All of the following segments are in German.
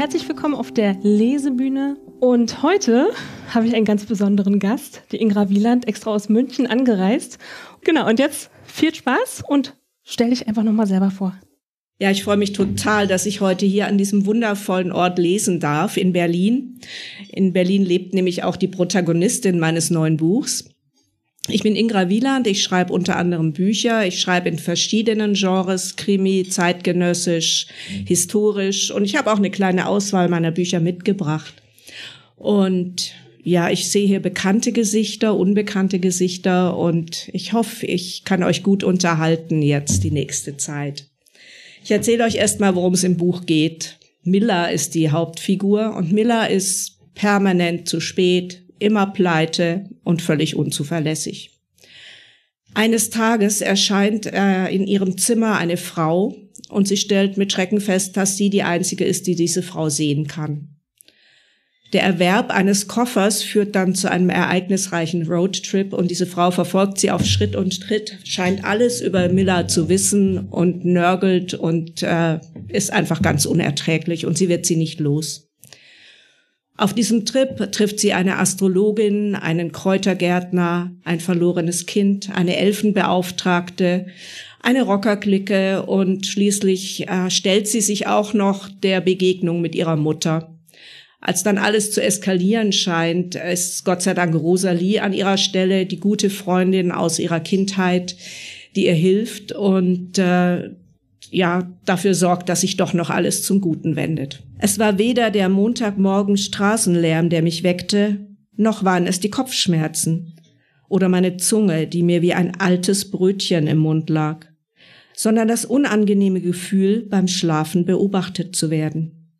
herzlich willkommen auf der Lesebühne. Und heute habe ich einen ganz besonderen Gast, die Ingra Wieland, extra aus München angereist. Genau, und jetzt viel Spaß und stell dich einfach nochmal selber vor. Ja, ich freue mich total, dass ich heute hier an diesem wundervollen Ort lesen darf, in Berlin. In Berlin lebt nämlich auch die Protagonistin meines neuen Buchs. Ich bin Ingra Wieland, ich schreibe unter anderem Bücher, ich schreibe in verschiedenen Genres, Krimi, zeitgenössisch, mhm. historisch und ich habe auch eine kleine Auswahl meiner Bücher mitgebracht. Und ja, ich sehe hier bekannte Gesichter, unbekannte Gesichter und ich hoffe, ich kann euch gut unterhalten jetzt die nächste Zeit. Ich erzähle euch erstmal, worum es im Buch geht. Miller ist die Hauptfigur und Miller ist permanent zu spät, immer pleite und völlig unzuverlässig. Eines Tages erscheint äh, in ihrem Zimmer eine Frau und sie stellt mit Schrecken fest, dass sie die einzige ist, die diese Frau sehen kann. Der Erwerb eines Koffers führt dann zu einem ereignisreichen Roadtrip und diese Frau verfolgt sie auf Schritt und Tritt, scheint alles über Miller zu wissen und nörgelt und äh, ist einfach ganz unerträglich und sie wird sie nicht los. Auf diesem Trip trifft sie eine Astrologin, einen Kräutergärtner, ein verlorenes Kind, eine Elfenbeauftragte, eine Rockerklicke und schließlich äh, stellt sie sich auch noch der Begegnung mit ihrer Mutter. Als dann alles zu eskalieren scheint, ist Gott sei Dank Rosalie an ihrer Stelle, die gute Freundin aus ihrer Kindheit, die ihr hilft und äh, ja dafür sorgt, dass sich doch noch alles zum Guten wendet. Es war weder der Montagmorgen Straßenlärm, der mich weckte, noch waren es die Kopfschmerzen oder meine Zunge, die mir wie ein altes Brötchen im Mund lag, sondern das unangenehme Gefühl, beim Schlafen beobachtet zu werden.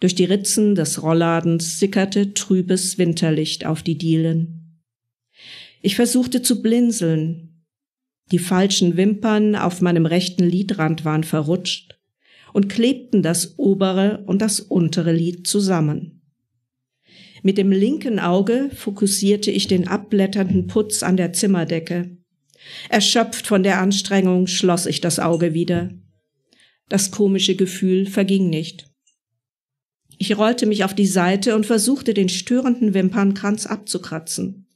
Durch die Ritzen des Rollladens sickerte trübes Winterlicht auf die Dielen. Ich versuchte zu blinzeln. Die falschen Wimpern auf meinem rechten Lidrand waren verrutscht und klebten das obere und das untere Lid zusammen. Mit dem linken Auge fokussierte ich den abblätternden Putz an der Zimmerdecke. Erschöpft von der Anstrengung schloss ich das Auge wieder. Das komische Gefühl verging nicht. Ich rollte mich auf die Seite und versuchte den störenden Wimpernkranz abzukratzen.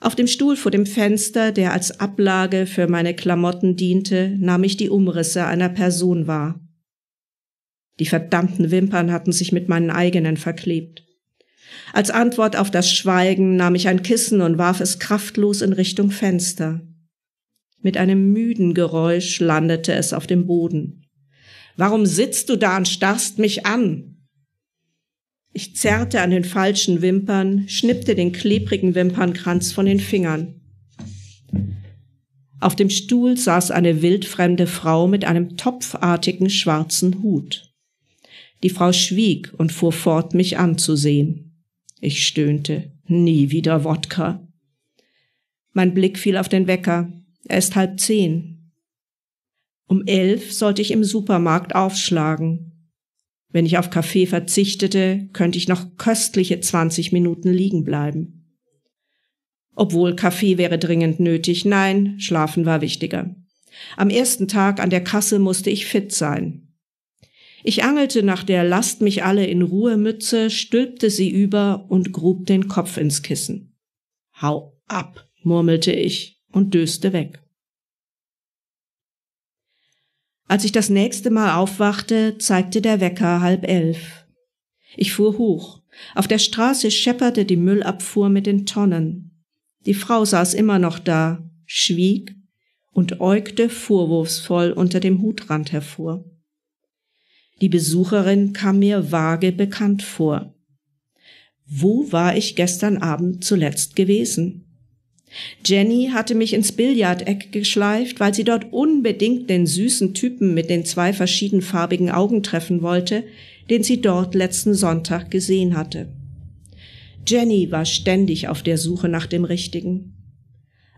Auf dem Stuhl vor dem Fenster, der als Ablage für meine Klamotten diente, nahm ich die Umrisse einer Person wahr. Die verdammten Wimpern hatten sich mit meinen eigenen verklebt. Als Antwort auf das Schweigen nahm ich ein Kissen und warf es kraftlos in Richtung Fenster. Mit einem müden Geräusch landete es auf dem Boden. Warum sitzt du da und starrst mich an? Ich zerrte an den falschen Wimpern, schnippte den klebrigen Wimpernkranz von den Fingern. Auf dem Stuhl saß eine wildfremde Frau mit einem topfartigen schwarzen Hut. Die Frau schwieg und fuhr fort, mich anzusehen. Ich stöhnte. Nie wieder Wodka. Mein Blick fiel auf den Wecker. Er ist halb zehn. Um elf sollte ich im Supermarkt aufschlagen. Wenn ich auf Kaffee verzichtete, könnte ich noch köstliche 20 Minuten liegen bleiben. Obwohl Kaffee wäre dringend nötig, nein, schlafen war wichtiger. Am ersten Tag an der Kasse musste ich fit sein. Ich angelte nach der Lasst mich alle in Ruhe Mütze, stülpte sie über und grub den Kopf ins Kissen. Hau ab, murmelte ich und döste weg. Als ich das nächste Mal aufwachte, zeigte der Wecker halb elf. Ich fuhr hoch. Auf der Straße schepperte die Müllabfuhr mit den Tonnen. Die Frau saß immer noch da, schwieg und äugte vorwurfsvoll unter dem Hutrand hervor. Die Besucherin kam mir vage bekannt vor. Wo war ich gestern Abend zuletzt gewesen? Jenny hatte mich ins Billardeck geschleift, weil sie dort unbedingt den süßen Typen mit den zwei verschiedenfarbigen Augen treffen wollte, den sie dort letzten Sonntag gesehen hatte. Jenny war ständig auf der Suche nach dem Richtigen.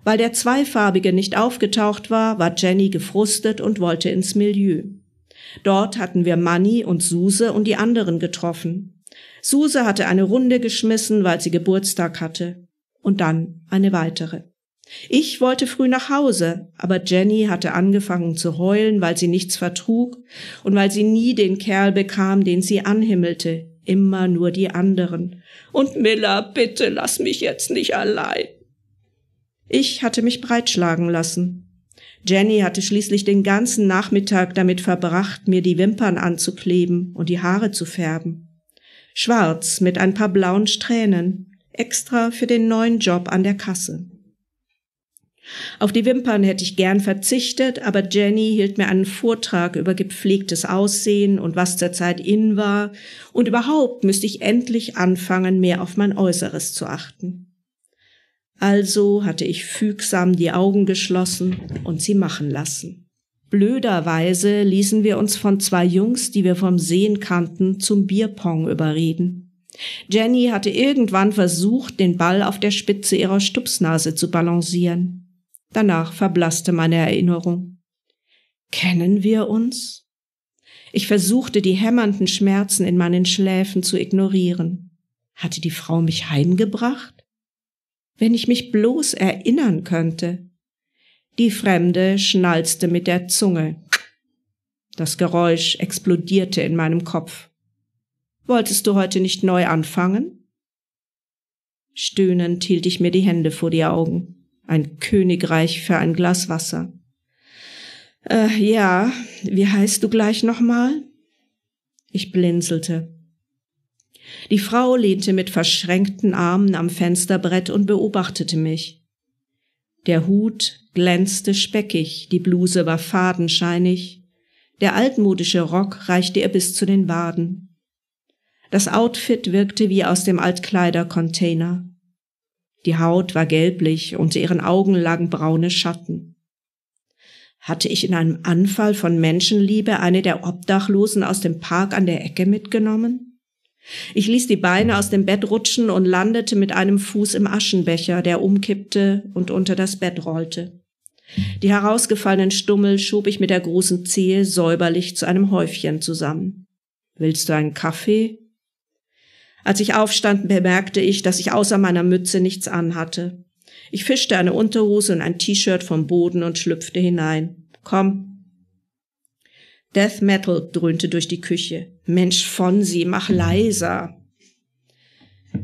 Weil der Zweifarbige nicht aufgetaucht war, war Jenny gefrustet und wollte ins Milieu. Dort hatten wir Manni und Suse und die anderen getroffen. Suse hatte eine Runde geschmissen, weil sie Geburtstag hatte. Und dann eine weitere. Ich wollte früh nach Hause, aber Jenny hatte angefangen zu heulen, weil sie nichts vertrug und weil sie nie den Kerl bekam, den sie anhimmelte, immer nur die anderen. Und Miller, bitte lass mich jetzt nicht allein. Ich hatte mich breitschlagen lassen. Jenny hatte schließlich den ganzen Nachmittag damit verbracht, mir die Wimpern anzukleben und die Haare zu färben. Schwarz mit ein paar blauen Strähnen, extra für den neuen Job an der Kasse. Auf die Wimpern hätte ich gern verzichtet, aber Jenny hielt mir einen Vortrag über gepflegtes Aussehen und was zurzeit in war, und überhaupt müsste ich endlich anfangen, mehr auf mein Äußeres zu achten. Also hatte ich fügsam die Augen geschlossen und sie machen lassen. Blöderweise ließen wir uns von zwei Jungs, die wir vom Sehen kannten, zum Bierpong überreden. Jenny hatte irgendwann versucht, den Ball auf der Spitze ihrer Stupsnase zu balancieren. Danach verblasste meine Erinnerung. Kennen wir uns? Ich versuchte, die hämmernden Schmerzen in meinen Schläfen zu ignorieren. Hatte die Frau mich heimgebracht? wenn ich mich bloß erinnern könnte. Die Fremde schnalzte mit der Zunge. Das Geräusch explodierte in meinem Kopf. Wolltest du heute nicht neu anfangen? Stöhnend hielt ich mir die Hände vor die Augen. Ein Königreich für ein Glas Wasser. Äh, ja, wie heißt du gleich nochmal? Ich blinzelte. Die Frau lehnte mit verschränkten Armen am Fensterbrett und beobachtete mich. Der Hut glänzte speckig, die Bluse war fadenscheinig, der altmodische Rock reichte ihr bis zu den Waden. Das Outfit wirkte wie aus dem Altkleidercontainer. Die Haut war gelblich, unter ihren Augen lagen braune Schatten. Hatte ich in einem Anfall von Menschenliebe eine der Obdachlosen aus dem Park an der Ecke mitgenommen? Ich ließ die Beine aus dem Bett rutschen und landete mit einem Fuß im Aschenbecher, der umkippte und unter das Bett rollte. Die herausgefallenen Stummel schob ich mit der großen Zehe säuberlich zu einem Häufchen zusammen. Willst du einen Kaffee? Als ich aufstand, bemerkte ich, dass ich außer meiner Mütze nichts anhatte. Ich fischte eine Unterhose und ein T-Shirt vom Boden und schlüpfte hinein. Komm, Death Metal dröhnte durch die Küche. Mensch von sie, mach leiser.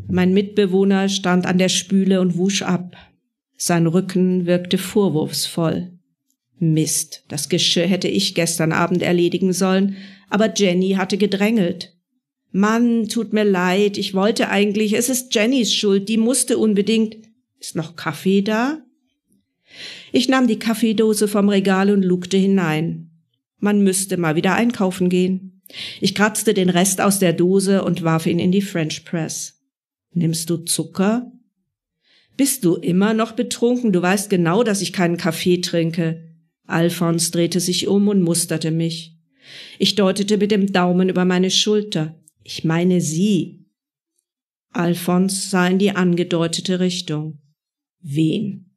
Mein Mitbewohner stand an der Spüle und wusch ab. Sein Rücken wirkte vorwurfsvoll. Mist, das Geschirr hätte ich gestern Abend erledigen sollen, aber Jenny hatte gedrängelt. Mann, tut mir leid, ich wollte eigentlich, es ist Jennys Schuld, die musste unbedingt. Ist noch Kaffee da? Ich nahm die Kaffeedose vom Regal und lugte hinein. Man müsste mal wieder einkaufen gehen. Ich kratzte den Rest aus der Dose und warf ihn in die French Press. Nimmst du Zucker? Bist du immer noch betrunken? Du weißt genau, dass ich keinen Kaffee trinke. Alphons drehte sich um und musterte mich. Ich deutete mit dem Daumen über meine Schulter. Ich meine sie. Alphons sah in die angedeutete Richtung. Wen?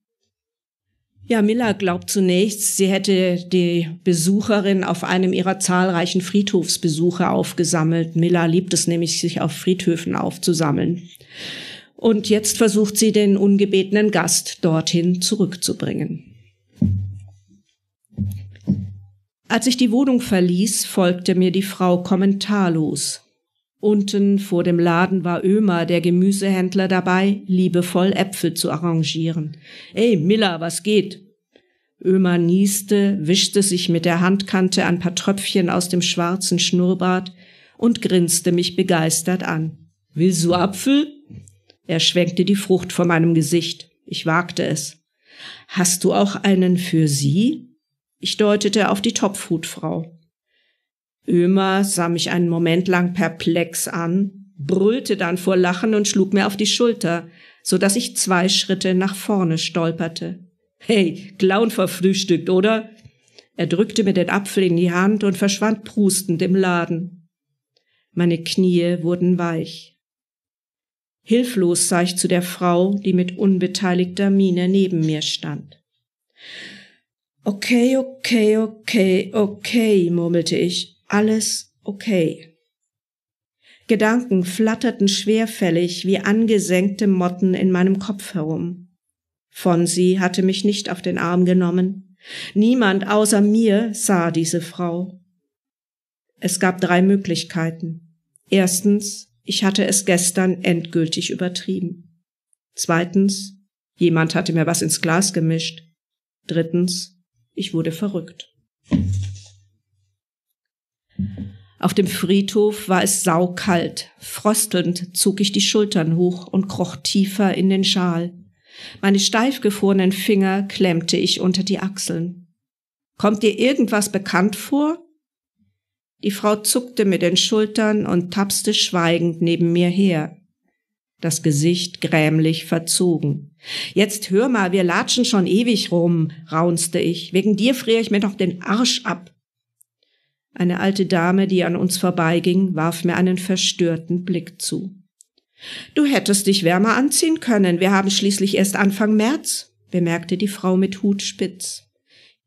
Ja, Miller glaubt zunächst, sie hätte die Besucherin auf einem ihrer zahlreichen Friedhofsbesuche aufgesammelt. Miller liebt es nämlich, sich auf Friedhöfen aufzusammeln. Und jetzt versucht sie, den ungebetenen Gast dorthin zurückzubringen. Als ich die Wohnung verließ, folgte mir die Frau kommentarlos. Unten vor dem Laden war Ömer, der Gemüsehändler, dabei, liebevoll Äpfel zu arrangieren. Ey, Miller, was geht? Ömer nieste, wischte sich mit der Handkante ein paar Tröpfchen aus dem schwarzen Schnurrbart und grinste mich begeistert an. Willst du Apfel? Er schwenkte die Frucht vor meinem Gesicht. Ich wagte es. Hast du auch einen für sie? Ich deutete auf die Topfhutfrau. Ömer sah mich einen Moment lang perplex an, brüllte dann vor Lachen und schlug mir auf die Schulter, so dass ich zwei Schritte nach vorne stolperte. Hey, Clown verfrühstückt, oder? Er drückte mir den Apfel in die Hand und verschwand prustend im Laden. Meine Knie wurden weich. Hilflos sah ich zu der Frau, die mit unbeteiligter Miene neben mir stand. Okay, okay, okay, okay, murmelte ich alles okay. Gedanken flatterten schwerfällig wie angesenkte Motten in meinem Kopf herum. Fonsi hatte mich nicht auf den Arm genommen. Niemand außer mir sah diese Frau. Es gab drei Möglichkeiten. Erstens, ich hatte es gestern endgültig übertrieben. Zweitens, jemand hatte mir was ins Glas gemischt. Drittens, ich wurde verrückt. Auf dem Friedhof war es saukalt. Frostelnd zog ich die Schultern hoch und kroch tiefer in den Schal. Meine steif gefrorenen Finger klemmte ich unter die Achseln. Kommt dir irgendwas bekannt vor? Die Frau zuckte mit den Schultern und tapste schweigend neben mir her. Das Gesicht grämlich verzogen. Jetzt hör mal, wir latschen schon ewig rum, raunste ich. Wegen dir friere ich mir noch den Arsch ab. Eine alte Dame, die an uns vorbeiging, warf mir einen verstörten Blick zu. Du hättest dich wärmer anziehen können, wir haben schließlich erst Anfang März, bemerkte die Frau mit Hut spitz.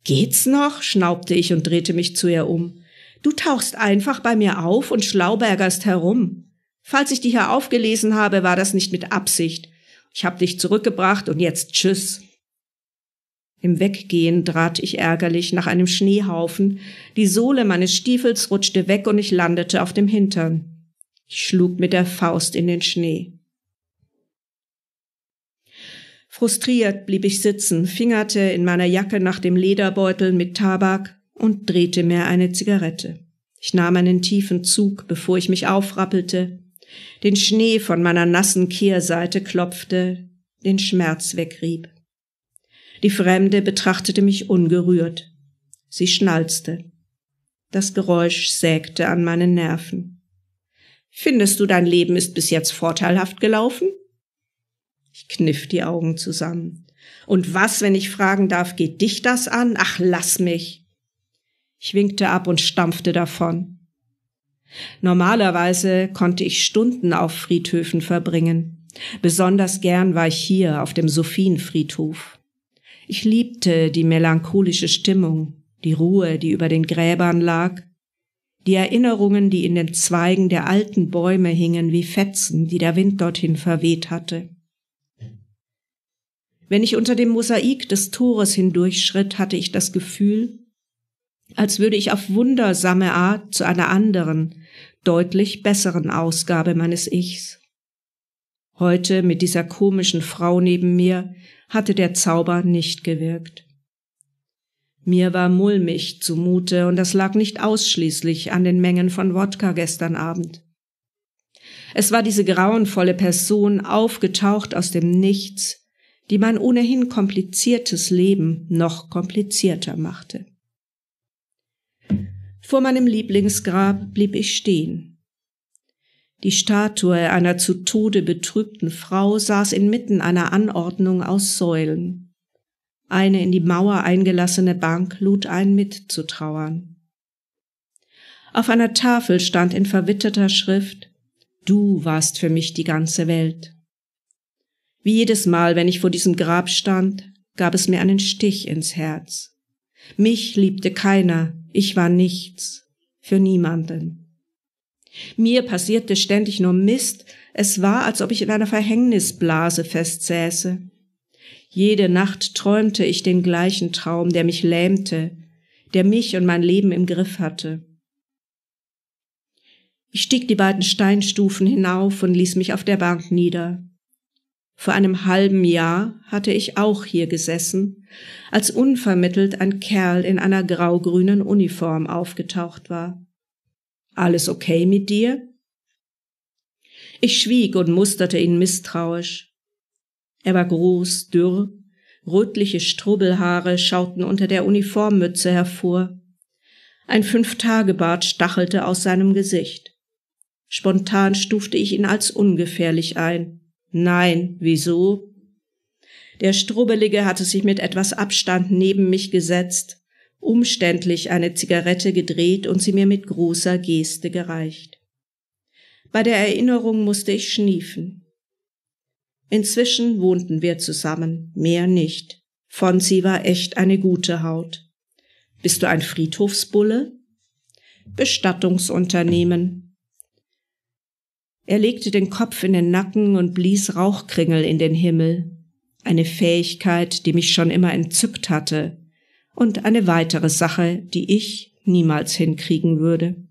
Geht's noch? schnaubte ich und drehte mich zu ihr um. Du tauchst einfach bei mir auf und schlaubergerst herum. Falls ich dich hier aufgelesen habe, war das nicht mit Absicht. Ich hab dich zurückgebracht und jetzt tschüss. Im Weggehen trat ich ärgerlich nach einem Schneehaufen, die Sohle meines Stiefels rutschte weg und ich landete auf dem Hintern. Ich schlug mit der Faust in den Schnee. Frustriert blieb ich sitzen, fingerte in meiner Jacke nach dem Lederbeutel mit Tabak und drehte mir eine Zigarette. Ich nahm einen tiefen Zug, bevor ich mich aufrappelte, den Schnee von meiner nassen Kehrseite klopfte, den Schmerz wegrieb. Die Fremde betrachtete mich ungerührt. Sie schnalzte. Das Geräusch sägte an meinen Nerven. Findest du, dein Leben ist bis jetzt vorteilhaft gelaufen? Ich kniff die Augen zusammen. Und was, wenn ich fragen darf, geht dich das an? Ach, lass mich. Ich winkte ab und stampfte davon. Normalerweise konnte ich Stunden auf Friedhöfen verbringen. Besonders gern war ich hier auf dem Sophienfriedhof. Ich liebte die melancholische Stimmung, die Ruhe, die über den Gräbern lag, die Erinnerungen, die in den Zweigen der alten Bäume hingen wie Fetzen, die der Wind dorthin verweht hatte. Wenn ich unter dem Mosaik des Tores hindurchschritt, hatte ich das Gefühl, als würde ich auf wundersame Art zu einer anderen, deutlich besseren Ausgabe meines Ichs. Heute mit dieser komischen Frau neben mir hatte der Zauber nicht gewirkt. Mir war mulmig zumute, und das lag nicht ausschließlich an den Mengen von Wodka gestern Abend. Es war diese grauenvolle Person, aufgetaucht aus dem Nichts, die mein ohnehin kompliziertes Leben noch komplizierter machte. Vor meinem Lieblingsgrab blieb ich stehen, die Statue einer zu Tode betrübten Frau saß inmitten einer Anordnung aus Säulen. Eine in die Mauer eingelassene Bank lud ein mitzutrauern. Auf einer Tafel stand in verwitterter Schrift Du warst für mich die ganze Welt. Wie jedes Mal, wenn ich vor diesem Grab stand, gab es mir einen Stich ins Herz. Mich liebte keiner, ich war nichts, für niemanden. Mir passierte ständig nur Mist, es war, als ob ich in einer Verhängnisblase festsäße. Jede Nacht träumte ich den gleichen Traum, der mich lähmte, der mich und mein Leben im Griff hatte. Ich stieg die beiden Steinstufen hinauf und ließ mich auf der Bank nieder. Vor einem halben Jahr hatte ich auch hier gesessen, als unvermittelt ein Kerl in einer graugrünen Uniform aufgetaucht war. Alles okay mit dir? Ich schwieg und musterte ihn misstrauisch. Er war groß, dürr, rötliche Strubbelhaare schauten unter der Uniformmütze hervor. Ein Fünftagebart stachelte aus seinem Gesicht. Spontan stufte ich ihn als ungefährlich ein. Nein, wieso? Der Strubbelige hatte sich mit etwas Abstand neben mich gesetzt umständlich eine Zigarette gedreht und sie mir mit großer Geste gereicht. Bei der Erinnerung musste ich schniefen. Inzwischen wohnten wir zusammen, mehr nicht. Fonzi war echt eine gute Haut. Bist du ein Friedhofsbulle? Bestattungsunternehmen. Er legte den Kopf in den Nacken und blies Rauchkringel in den Himmel. Eine Fähigkeit, die mich schon immer entzückt hatte, und eine weitere Sache, die ich niemals hinkriegen würde.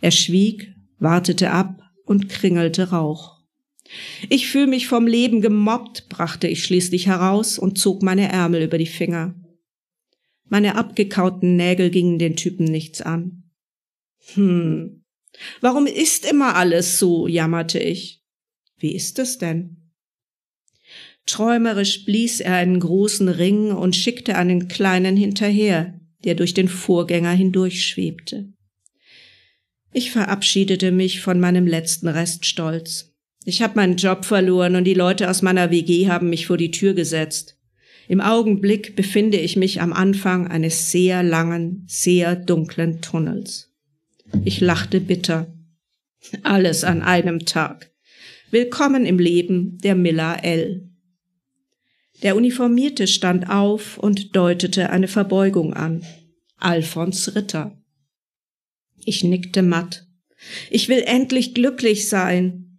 Er schwieg, wartete ab und kringelte Rauch. Ich fühl mich vom Leben gemobbt, brachte ich schließlich heraus und zog meine Ärmel über die Finger. Meine abgekauten Nägel gingen den Typen nichts an. Hm. Warum ist immer alles so? jammerte ich. Wie ist es denn? Träumerisch blies er einen großen Ring und schickte einen kleinen hinterher, der durch den Vorgänger hindurchschwebte. Ich verabschiedete mich von meinem letzten Rest Stolz. Ich habe meinen Job verloren und die Leute aus meiner WG haben mich vor die Tür gesetzt. Im Augenblick befinde ich mich am Anfang eines sehr langen, sehr dunklen Tunnels. Ich lachte bitter. Alles an einem Tag. Willkommen im Leben der Miller L. Der Uniformierte stand auf und deutete eine Verbeugung an. Alfons Ritter. Ich nickte matt. Ich will endlich glücklich sein.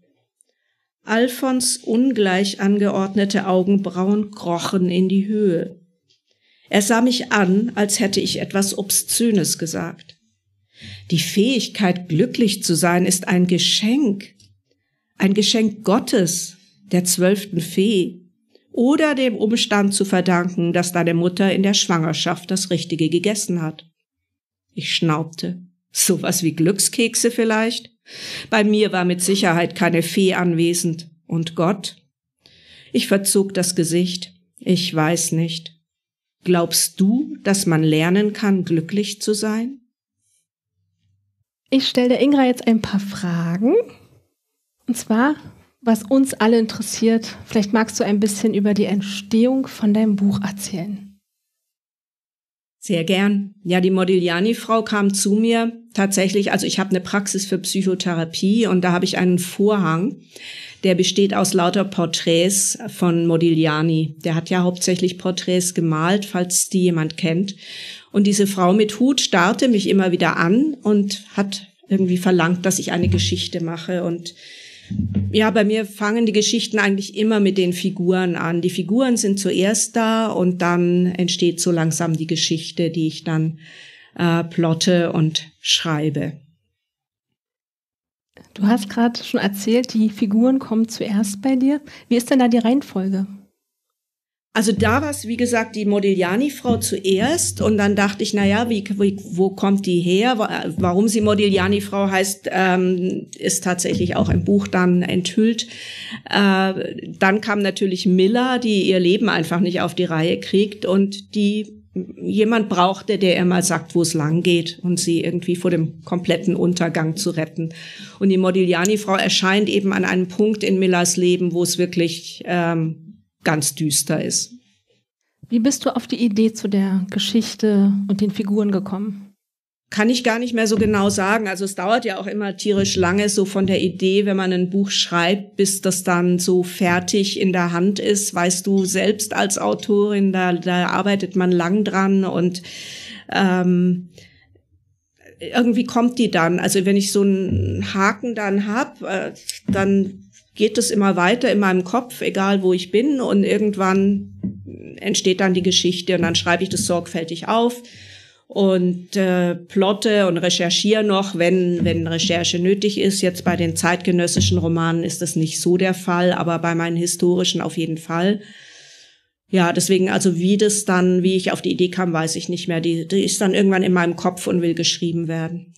Alfons ungleich angeordnete Augenbrauen krochen in die Höhe. Er sah mich an, als hätte ich etwas Obszönes gesagt. Die Fähigkeit, glücklich zu sein, ist ein Geschenk. Ein Geschenk Gottes, der zwölften Fee oder dem Umstand zu verdanken, dass deine Mutter in der Schwangerschaft das Richtige gegessen hat. Ich schnaubte. Sowas wie Glückskekse vielleicht? Bei mir war mit Sicherheit keine Fee anwesend. Und Gott? Ich verzog das Gesicht. Ich weiß nicht. Glaubst du, dass man lernen kann, glücklich zu sein? Ich stelle der Ingra jetzt ein paar Fragen. Und zwar, was uns alle interessiert. Vielleicht magst du ein bisschen über die Entstehung von deinem Buch erzählen. Sehr gern. Ja, die Modigliani-Frau kam zu mir tatsächlich. Also ich habe eine Praxis für Psychotherapie und da habe ich einen Vorhang, der besteht aus lauter Porträts von Modigliani. Der hat ja hauptsächlich Porträts gemalt, falls die jemand kennt. Und diese Frau mit Hut starrte mich immer wieder an und hat irgendwie verlangt, dass ich eine Geschichte mache und ja, bei mir fangen die Geschichten eigentlich immer mit den Figuren an. Die Figuren sind zuerst da und dann entsteht so langsam die Geschichte, die ich dann äh, plotte und schreibe. Du hast gerade schon erzählt, die Figuren kommen zuerst bei dir. Wie ist denn da die Reihenfolge? Also da war es, wie gesagt, die Modigliani-Frau zuerst und dann dachte ich, naja, wie, wie, wo kommt die her? Warum sie Modigliani-Frau heißt, ähm, ist tatsächlich auch im Buch dann enthüllt. Äh, dann kam natürlich Miller, die ihr Leben einfach nicht auf die Reihe kriegt und die jemand brauchte, der ihr mal sagt, wo es lang geht und sie irgendwie vor dem kompletten Untergang zu retten. Und die Modigliani-Frau erscheint eben an einem Punkt in Millers Leben, wo es wirklich... Ähm, ganz düster ist. Wie bist du auf die Idee zu der Geschichte und den Figuren gekommen? kann ich gar nicht mehr so genau sagen. Also es dauert ja auch immer tierisch lange, so von der Idee, wenn man ein Buch schreibt, bis das dann so fertig in der Hand ist. Weißt du, selbst als Autorin, da, da arbeitet man lang dran und ähm, irgendwie kommt die dann. Also wenn ich so einen Haken dann hab, äh, dann geht es immer weiter in meinem Kopf, egal wo ich bin. Und irgendwann entsteht dann die Geschichte und dann schreibe ich das sorgfältig auf und äh, plotte und recherchiere noch, wenn, wenn Recherche nötig ist. Jetzt bei den zeitgenössischen Romanen ist das nicht so der Fall, aber bei meinen historischen auf jeden Fall. Ja, deswegen, also wie das dann, wie ich auf die Idee kam, weiß ich nicht mehr. Die, die ist dann irgendwann in meinem Kopf und will geschrieben werden.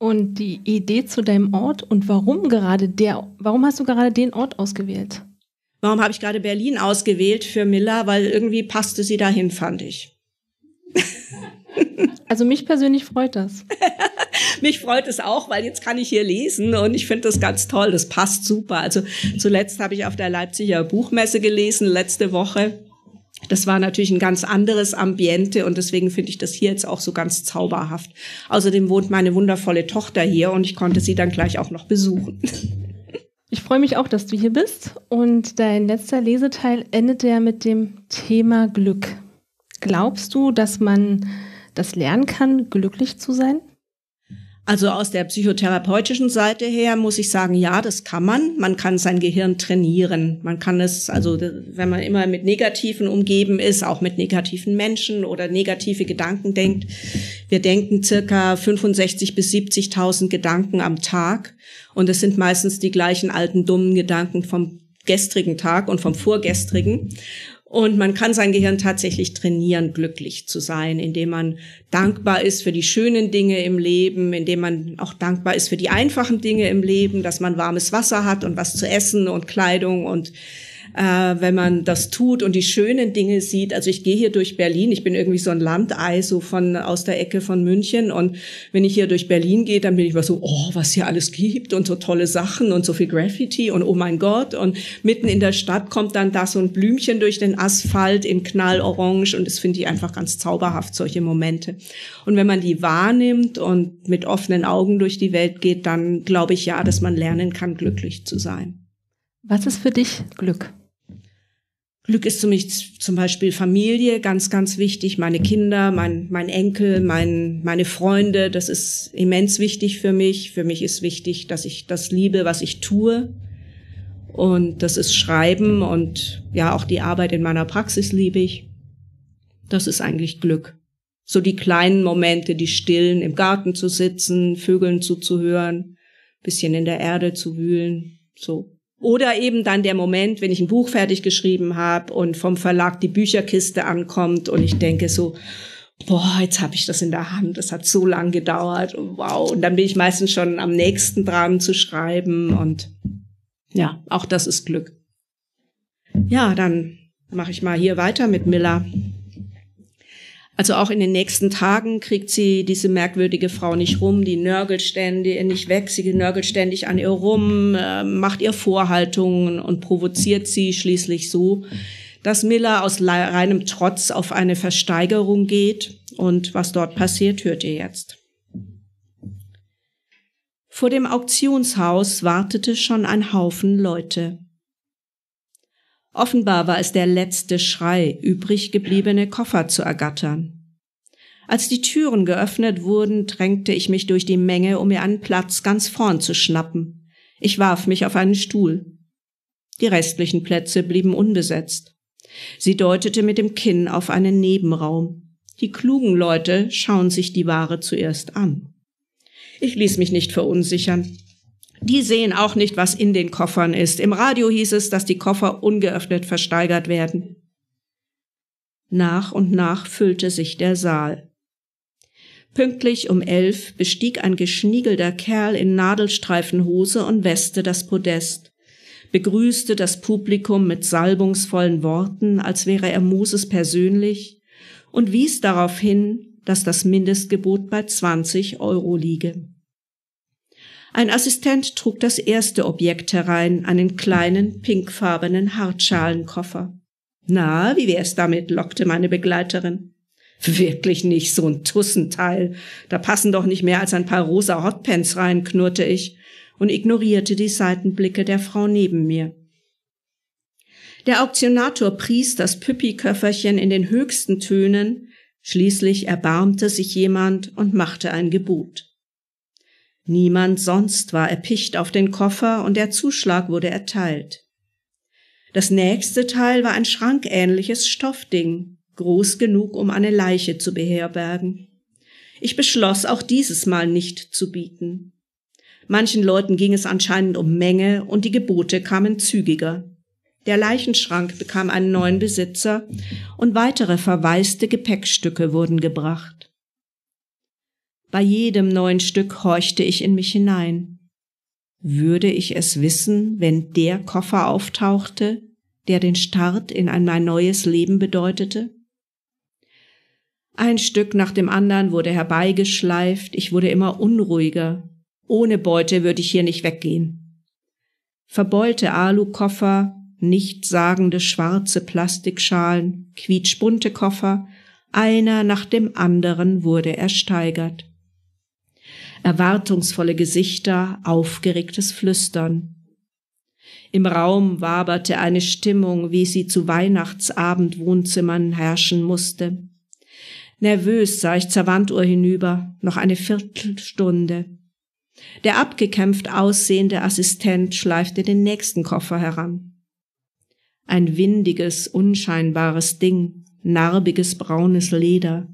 Und die Idee zu deinem Ort und warum gerade der, warum hast du gerade den Ort ausgewählt? Warum habe ich gerade Berlin ausgewählt für Miller? Weil irgendwie passte sie dahin, fand ich. Also mich persönlich freut das. mich freut es auch, weil jetzt kann ich hier lesen und ich finde das ganz toll. Das passt super. Also zuletzt habe ich auf der Leipziger Buchmesse gelesen, letzte Woche. Das war natürlich ein ganz anderes Ambiente und deswegen finde ich das hier jetzt auch so ganz zauberhaft. Außerdem wohnt meine wundervolle Tochter hier und ich konnte sie dann gleich auch noch besuchen. Ich freue mich auch, dass du hier bist und dein letzter Leseteil endet ja mit dem Thema Glück. Glaubst du, dass man das lernen kann, glücklich zu sein? Also aus der psychotherapeutischen Seite her muss ich sagen, ja, das kann man. Man kann sein Gehirn trainieren. Man kann es, also wenn man immer mit Negativen umgeben ist, auch mit negativen Menschen oder negative Gedanken denkt. Wir denken circa 65 bis 70.000 Gedanken am Tag. Und es sind meistens die gleichen alten dummen Gedanken vom gestrigen Tag und vom vorgestrigen. Und man kann sein Gehirn tatsächlich trainieren, glücklich zu sein, indem man dankbar ist für die schönen Dinge im Leben, indem man auch dankbar ist für die einfachen Dinge im Leben, dass man warmes Wasser hat und was zu essen und Kleidung und äh, wenn man das tut und die schönen Dinge sieht. Also ich gehe hier durch Berlin, ich bin irgendwie so ein Landei, so von aus der Ecke von München. Und wenn ich hier durch Berlin gehe, dann bin ich immer so, oh, was hier alles gibt und so tolle Sachen und so viel Graffiti und oh mein Gott. Und mitten in der Stadt kommt dann da so ein Blümchen durch den Asphalt in Knallorange. Und das finde ich einfach ganz zauberhaft, solche Momente. Und wenn man die wahrnimmt und mit offenen Augen durch die Welt geht, dann glaube ich ja, dass man lernen kann, glücklich zu sein. Was ist für dich Glück? Glück ist für mich zum Beispiel Familie ganz, ganz wichtig. Meine Kinder, mein, mein Enkel, mein, meine Freunde, das ist immens wichtig für mich. Für mich ist wichtig, dass ich das liebe, was ich tue. Und das ist Schreiben und ja, auch die Arbeit in meiner Praxis liebe ich. Das ist eigentlich Glück. So die kleinen Momente, die stillen, im Garten zu sitzen, Vögeln zuzuhören, bisschen in der Erde zu wühlen, so. Oder eben dann der Moment, wenn ich ein Buch fertig geschrieben habe und vom Verlag die Bücherkiste ankommt und ich denke so, boah, jetzt habe ich das in der Hand, das hat so lang gedauert, wow. Und dann bin ich meistens schon am nächsten dran zu schreiben und ja, auch das ist Glück. Ja, dann mache ich mal hier weiter mit Miller. Also auch in den nächsten Tagen kriegt sie diese merkwürdige Frau nicht rum, die nörgelt ständig äh, nicht weg, sie nörgelt ständig an ihr rum, äh, macht ihr Vorhaltungen und provoziert sie schließlich so, dass Miller aus reinem Trotz auf eine Versteigerung geht. Und was dort passiert, hört ihr jetzt. Vor dem Auktionshaus wartete schon ein Haufen Leute. Offenbar war es der letzte Schrei, übrig gebliebene Koffer zu ergattern. Als die Türen geöffnet wurden, drängte ich mich durch die Menge, um mir einen Platz ganz vorn zu schnappen. Ich warf mich auf einen Stuhl. Die restlichen Plätze blieben unbesetzt. Sie deutete mit dem Kinn auf einen Nebenraum. Die klugen Leute schauen sich die Ware zuerst an. Ich ließ mich nicht verunsichern. Die sehen auch nicht, was in den Koffern ist. Im Radio hieß es, dass die Koffer ungeöffnet versteigert werden. Nach und nach füllte sich der Saal. Pünktlich um elf bestieg ein geschniegelter Kerl in Nadelstreifenhose und Weste das Podest, begrüßte das Publikum mit salbungsvollen Worten, als wäre er Moses persönlich, und wies darauf hin, dass das Mindestgebot bei 20 Euro liege. Ein Assistent trug das erste Objekt herein, einen kleinen, pinkfarbenen Hartschalenkoffer. Na, wie wär's damit? lockte meine Begleiterin. Wirklich nicht so ein Tussenteil. Da passen doch nicht mehr als ein paar rosa Hotpants rein, knurrte ich und ignorierte die Seitenblicke der Frau neben mir. Der Auktionator pries das Püppi-Köfferchen in den höchsten Tönen, schließlich erbarmte sich jemand und machte ein Gebot. Niemand sonst war erpicht auf den Koffer und der Zuschlag wurde erteilt. Das nächste Teil war ein schrankähnliches Stoffding, groß genug, um eine Leiche zu beherbergen. Ich beschloss, auch dieses Mal nicht zu bieten. Manchen Leuten ging es anscheinend um Menge und die Gebote kamen zügiger. Der Leichenschrank bekam einen neuen Besitzer und weitere verwaiste Gepäckstücke wurden gebracht. Bei jedem neuen Stück horchte ich in mich hinein. Würde ich es wissen, wenn der Koffer auftauchte, der den Start in ein mein neues Leben bedeutete? Ein Stück nach dem anderen wurde herbeigeschleift, ich wurde immer unruhiger. Ohne Beute würde ich hier nicht weggehen. Verbeulte Alukoffer, nichtssagende schwarze Plastikschalen, quietschbunte Koffer, einer nach dem anderen wurde ersteigert erwartungsvolle Gesichter, aufgeregtes Flüstern. Im Raum waberte eine Stimmung, wie sie zu Weihnachtsabendwohnzimmern herrschen musste. Nervös sah ich zur Wanduhr hinüber, noch eine Viertelstunde. Der abgekämpft aussehende Assistent schleifte den nächsten Koffer heran. Ein windiges, unscheinbares Ding, narbiges braunes Leder,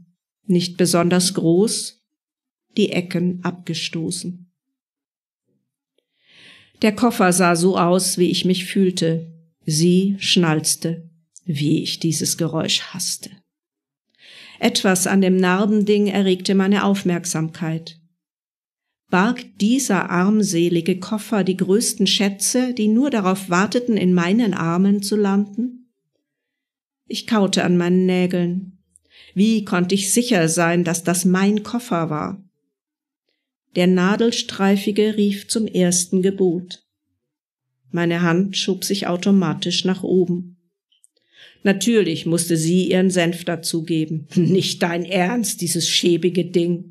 nicht besonders groß, die Ecken abgestoßen. Der Koffer sah so aus, wie ich mich fühlte. Sie schnalzte, wie ich dieses Geräusch hasste. Etwas an dem Narbending erregte meine Aufmerksamkeit. Barg dieser armselige Koffer die größten Schätze, die nur darauf warteten, in meinen Armen zu landen? Ich kaute an meinen Nägeln. Wie konnte ich sicher sein, dass das mein Koffer war? Der Nadelstreifige rief zum ersten Gebot. Meine Hand schob sich automatisch nach oben. Natürlich musste sie ihren Senf dazugeben. Nicht dein Ernst, dieses schäbige Ding.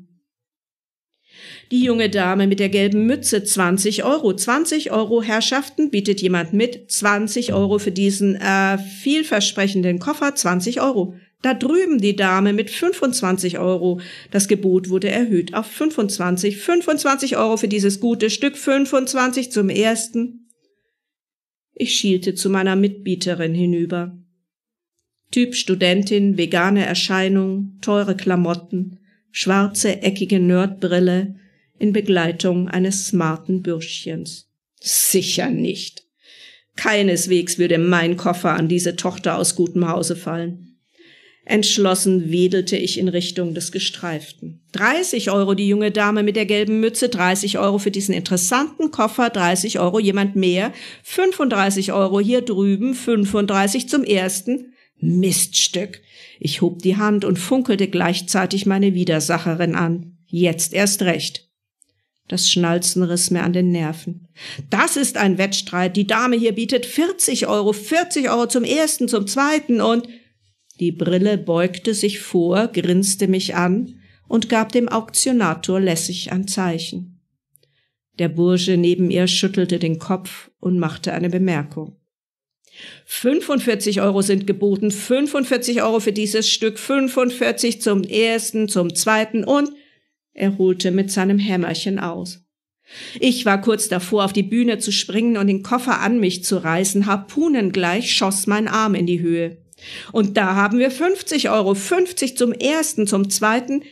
Die junge Dame mit der gelben Mütze, 20 Euro. 20 Euro Herrschaften bietet jemand mit. 20 Euro für diesen äh, vielversprechenden Koffer, 20 Euro. Da drüben die Dame mit 25 Euro. Das Gebot wurde erhöht auf 25. 25 Euro für dieses gute Stück, 25 zum ersten. Ich schielte zu meiner Mitbieterin hinüber. Typ Studentin, vegane Erscheinung, teure Klamotten, schwarze eckige Nerdbrille in Begleitung eines smarten Bürschchens. Sicher nicht. Keineswegs würde mein Koffer an diese Tochter aus gutem Hause fallen. Entschlossen wedelte ich in Richtung des Gestreiften. 30 Euro die junge Dame mit der gelben Mütze, 30 Euro für diesen interessanten Koffer, 30 Euro jemand mehr, 35 Euro hier drüben, 35 zum ersten. Miststück. Ich hob die Hand und funkelte gleichzeitig meine Widersacherin an. Jetzt erst recht. Das Schnalzen riss mir an den Nerven. Das ist ein Wettstreit. Die Dame hier bietet 40 Euro, 40 Euro zum ersten, zum zweiten und die Brille beugte sich vor, grinste mich an und gab dem Auktionator lässig ein Zeichen. Der Bursche neben ihr schüttelte den Kopf und machte eine Bemerkung. 45 Euro sind geboten, 45 Euro für dieses Stück, 45 zum ersten, zum zweiten und er holte mit seinem Hämmerchen aus. Ich war kurz davor, auf die Bühne zu springen und den Koffer an mich zu reißen, harpunengleich schoss mein Arm in die Höhe. Und da haben wir 50 Euro, 50 zum ersten, zum zweiten.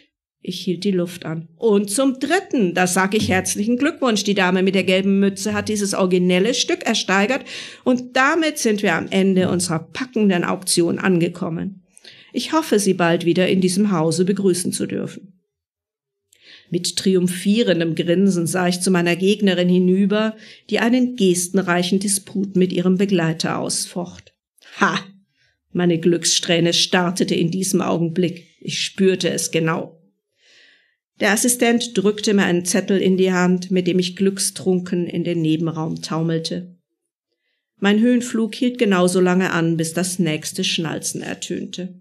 Ich hielt die Luft an. Und zum dritten, das sage ich herzlichen Glückwunsch, die Dame mit der gelben Mütze hat dieses originelle Stück ersteigert und damit sind wir am Ende unserer packenden Auktion angekommen. Ich hoffe, Sie bald wieder in diesem Hause begrüßen zu dürfen. Mit triumphierendem Grinsen sah ich zu meiner Gegnerin hinüber, die einen gestenreichen Disput mit ihrem Begleiter ausfocht. Ha, meine Glückssträhne startete in diesem Augenblick. Ich spürte es genau. Der Assistent drückte mir einen Zettel in die Hand, mit dem ich glückstrunken in den Nebenraum taumelte. Mein Höhenflug hielt genauso lange an, bis das nächste Schnalzen ertönte.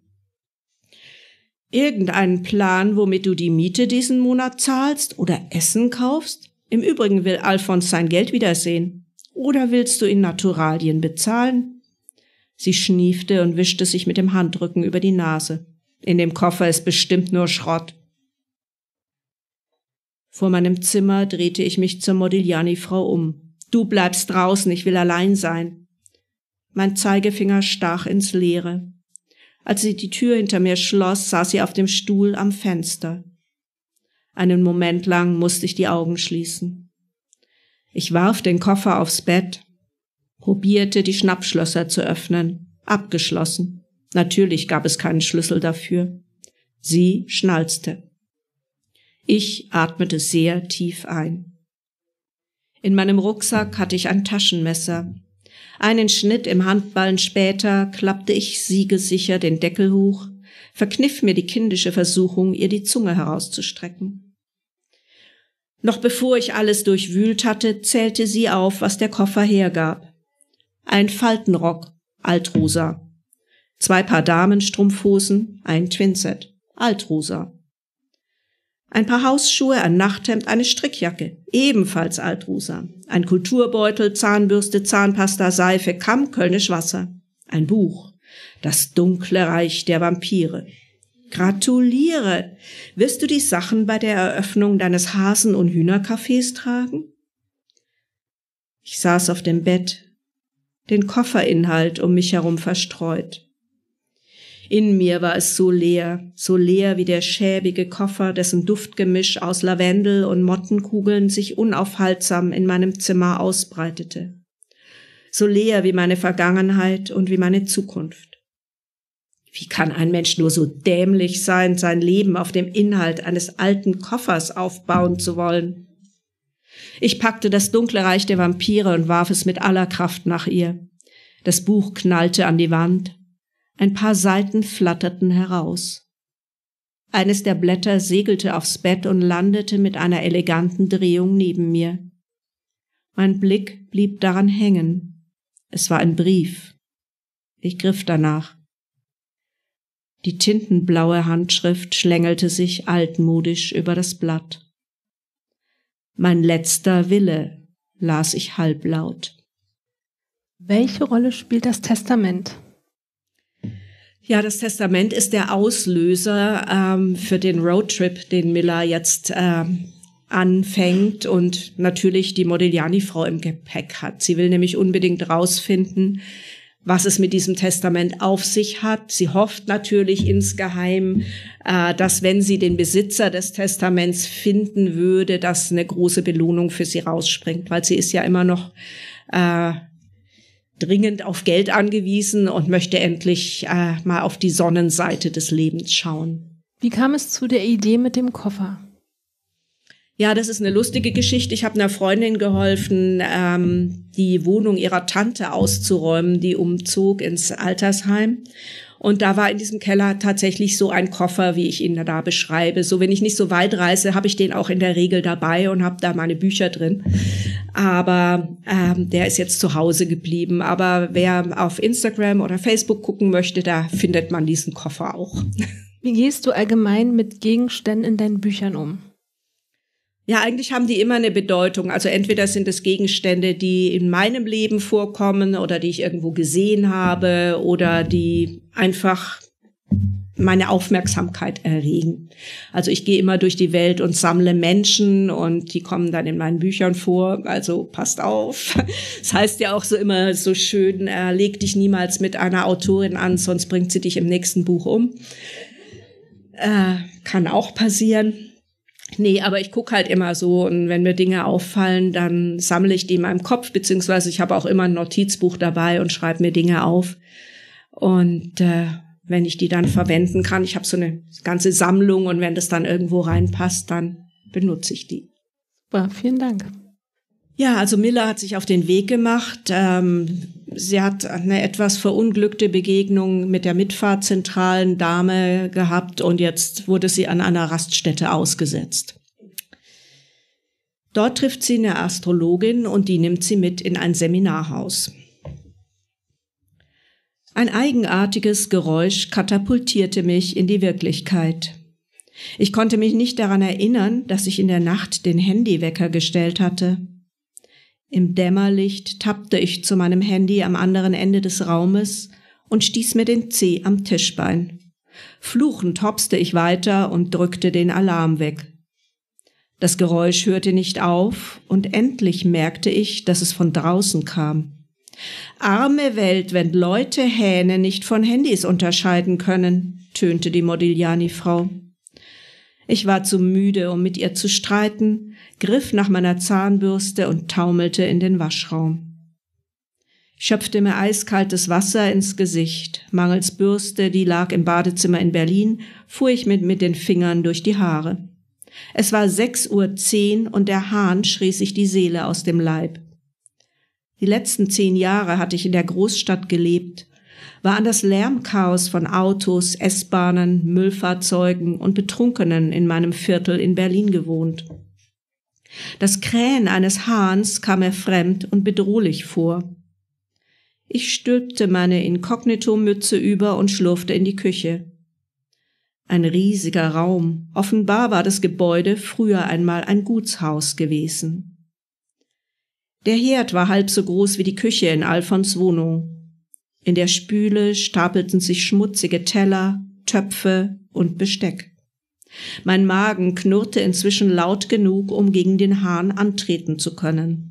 Irgendeinen Plan, womit du die Miete diesen Monat zahlst oder Essen kaufst? Im Übrigen will Alfons sein Geld wiedersehen. Oder willst du in Naturalien bezahlen? Sie schniefte und wischte sich mit dem Handrücken über die Nase. In dem Koffer ist bestimmt nur Schrott. Vor meinem Zimmer drehte ich mich zur Modigliani-Frau um. Du bleibst draußen, ich will allein sein. Mein Zeigefinger stach ins Leere. Als sie die Tür hinter mir schloss, saß sie auf dem Stuhl am Fenster. Einen Moment lang musste ich die Augen schließen. Ich warf den Koffer aufs Bett probierte, die Schnappschlösser zu öffnen. Abgeschlossen. Natürlich gab es keinen Schlüssel dafür. Sie schnalzte. Ich atmete sehr tief ein. In meinem Rucksack hatte ich ein Taschenmesser. Einen Schnitt im Handballen später klappte ich siegesicher den Deckel hoch, verkniff mir die kindische Versuchung, ihr die Zunge herauszustrecken. Noch bevor ich alles durchwühlt hatte, zählte sie auf, was der Koffer hergab ein Faltenrock, altrosa. Zwei Paar Damenstrumpfhosen, ein Twinset, altrosa. Ein paar Hausschuhe, ein Nachthemd, eine Strickjacke, ebenfalls altrosa. Ein Kulturbeutel, Zahnbürste, Zahnpasta, Seife, Kamm, Kölnisch Wasser. Ein Buch. Das dunkle Reich der Vampire. Gratuliere! Wirst du die Sachen bei der Eröffnung deines Hasen- und Hühnercafés tragen? Ich saß auf dem Bett, den Kofferinhalt um mich herum verstreut. In mir war es so leer, so leer wie der schäbige Koffer, dessen Duftgemisch aus Lavendel und Mottenkugeln sich unaufhaltsam in meinem Zimmer ausbreitete. So leer wie meine Vergangenheit und wie meine Zukunft. Wie kann ein Mensch nur so dämlich sein, sein Leben auf dem Inhalt eines alten Koffers aufbauen zu wollen? Ich packte das dunkle Reich der Vampire und warf es mit aller Kraft nach ihr. Das Buch knallte an die Wand. Ein paar Seiten flatterten heraus. Eines der Blätter segelte aufs Bett und landete mit einer eleganten Drehung neben mir. Mein Blick blieb daran hängen. Es war ein Brief. Ich griff danach. Die tintenblaue Handschrift schlängelte sich altmodisch über das Blatt. Mein letzter Wille, las ich halblaut. Welche Rolle spielt das Testament? Ja, das Testament ist der Auslöser ähm, für den Roadtrip, den Miller jetzt ähm, anfängt und natürlich die Modigliani-Frau im Gepäck hat. Sie will nämlich unbedingt rausfinden, was es mit diesem Testament auf sich hat. Sie hofft natürlich insgeheim, äh, dass wenn sie den Besitzer des Testaments finden würde, dass eine große Belohnung für sie rausspringt, weil sie ist ja immer noch äh, dringend auf Geld angewiesen und möchte endlich äh, mal auf die Sonnenseite des Lebens schauen. Wie kam es zu der Idee mit dem Koffer? Ja, das ist eine lustige Geschichte. Ich habe einer Freundin geholfen, ähm, die Wohnung ihrer Tante auszuräumen, die umzog ins Altersheim. Und da war in diesem Keller tatsächlich so ein Koffer, wie ich ihn da beschreibe. So, wenn ich nicht so weit reise, habe ich den auch in der Regel dabei und habe da meine Bücher drin. Aber ähm, der ist jetzt zu Hause geblieben. Aber wer auf Instagram oder Facebook gucken möchte, da findet man diesen Koffer auch. Wie gehst du allgemein mit Gegenständen in deinen Büchern um? Ja, eigentlich haben die immer eine Bedeutung. Also entweder sind es Gegenstände, die in meinem Leben vorkommen oder die ich irgendwo gesehen habe oder die einfach meine Aufmerksamkeit erregen. Also ich gehe immer durch die Welt und sammle Menschen und die kommen dann in meinen Büchern vor. Also passt auf. Das heißt ja auch so immer so schön, äh, leg dich niemals mit einer Autorin an, sonst bringt sie dich im nächsten Buch um. Äh, kann auch passieren. Nee, aber ich guck halt immer so und wenn mir Dinge auffallen, dann sammle ich die in meinem Kopf, beziehungsweise ich habe auch immer ein Notizbuch dabei und schreibe mir Dinge auf. Und äh, wenn ich die dann verwenden kann, ich habe so eine ganze Sammlung und wenn das dann irgendwo reinpasst, dann benutze ich die. Super, vielen Dank. Ja, also Miller hat sich auf den Weg gemacht. Ähm, Sie hat eine etwas verunglückte Begegnung mit der mitfahrzentralen Dame gehabt und jetzt wurde sie an einer Raststätte ausgesetzt. Dort trifft sie eine Astrologin und die nimmt sie mit in ein Seminarhaus. Ein eigenartiges Geräusch katapultierte mich in die Wirklichkeit. Ich konnte mich nicht daran erinnern, dass ich in der Nacht den Handywecker gestellt hatte. Im Dämmerlicht tappte ich zu meinem Handy am anderen Ende des Raumes und stieß mir den Zeh am Tischbein. Fluchend hopste ich weiter und drückte den Alarm weg. Das Geräusch hörte nicht auf und endlich merkte ich, dass es von draußen kam. Arme Welt, wenn Leute Hähne nicht von Handys unterscheiden können, tönte die Modigliani-Frau. Ich war zu müde, um mit ihr zu streiten, griff nach meiner Zahnbürste und taumelte in den Waschraum. Ich schöpfte mir eiskaltes Wasser ins Gesicht. Mangels Bürste, die lag im Badezimmer in Berlin, fuhr ich mit, mit den Fingern durch die Haare. Es war sechs Uhr zehn und der Hahn schrie sich die Seele aus dem Leib. Die letzten zehn Jahre hatte ich in der Großstadt gelebt, war an das Lärmchaos von Autos, S-Bahnen, Müllfahrzeugen und Betrunkenen in meinem Viertel in Berlin gewohnt. Das Krähen eines Hahns kam mir fremd und bedrohlich vor. Ich stülpte meine Inkognitomütze über und schlurfte in die Küche. Ein riesiger Raum. Offenbar war das Gebäude früher einmal ein Gutshaus gewesen. Der Herd war halb so groß wie die Küche in Alfons Wohnung. In der Spüle stapelten sich schmutzige Teller, Töpfe und Besteck. Mein Magen knurrte inzwischen laut genug, um gegen den Hahn antreten zu können.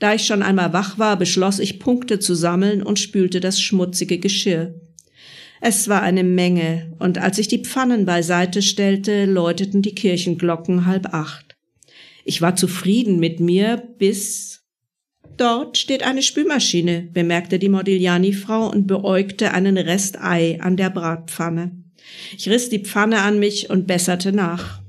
Da ich schon einmal wach war, beschloss ich, Punkte zu sammeln und spülte das schmutzige Geschirr. Es war eine Menge, und als ich die Pfannen beiseite stellte, läuteten die Kirchenglocken halb acht. Ich war zufrieden mit mir, bis Dort steht eine Spülmaschine, bemerkte die Modigliani-Frau und beäugte einen Rest Ei an der Bratpfanne. Ich riss die Pfanne an mich und besserte nach.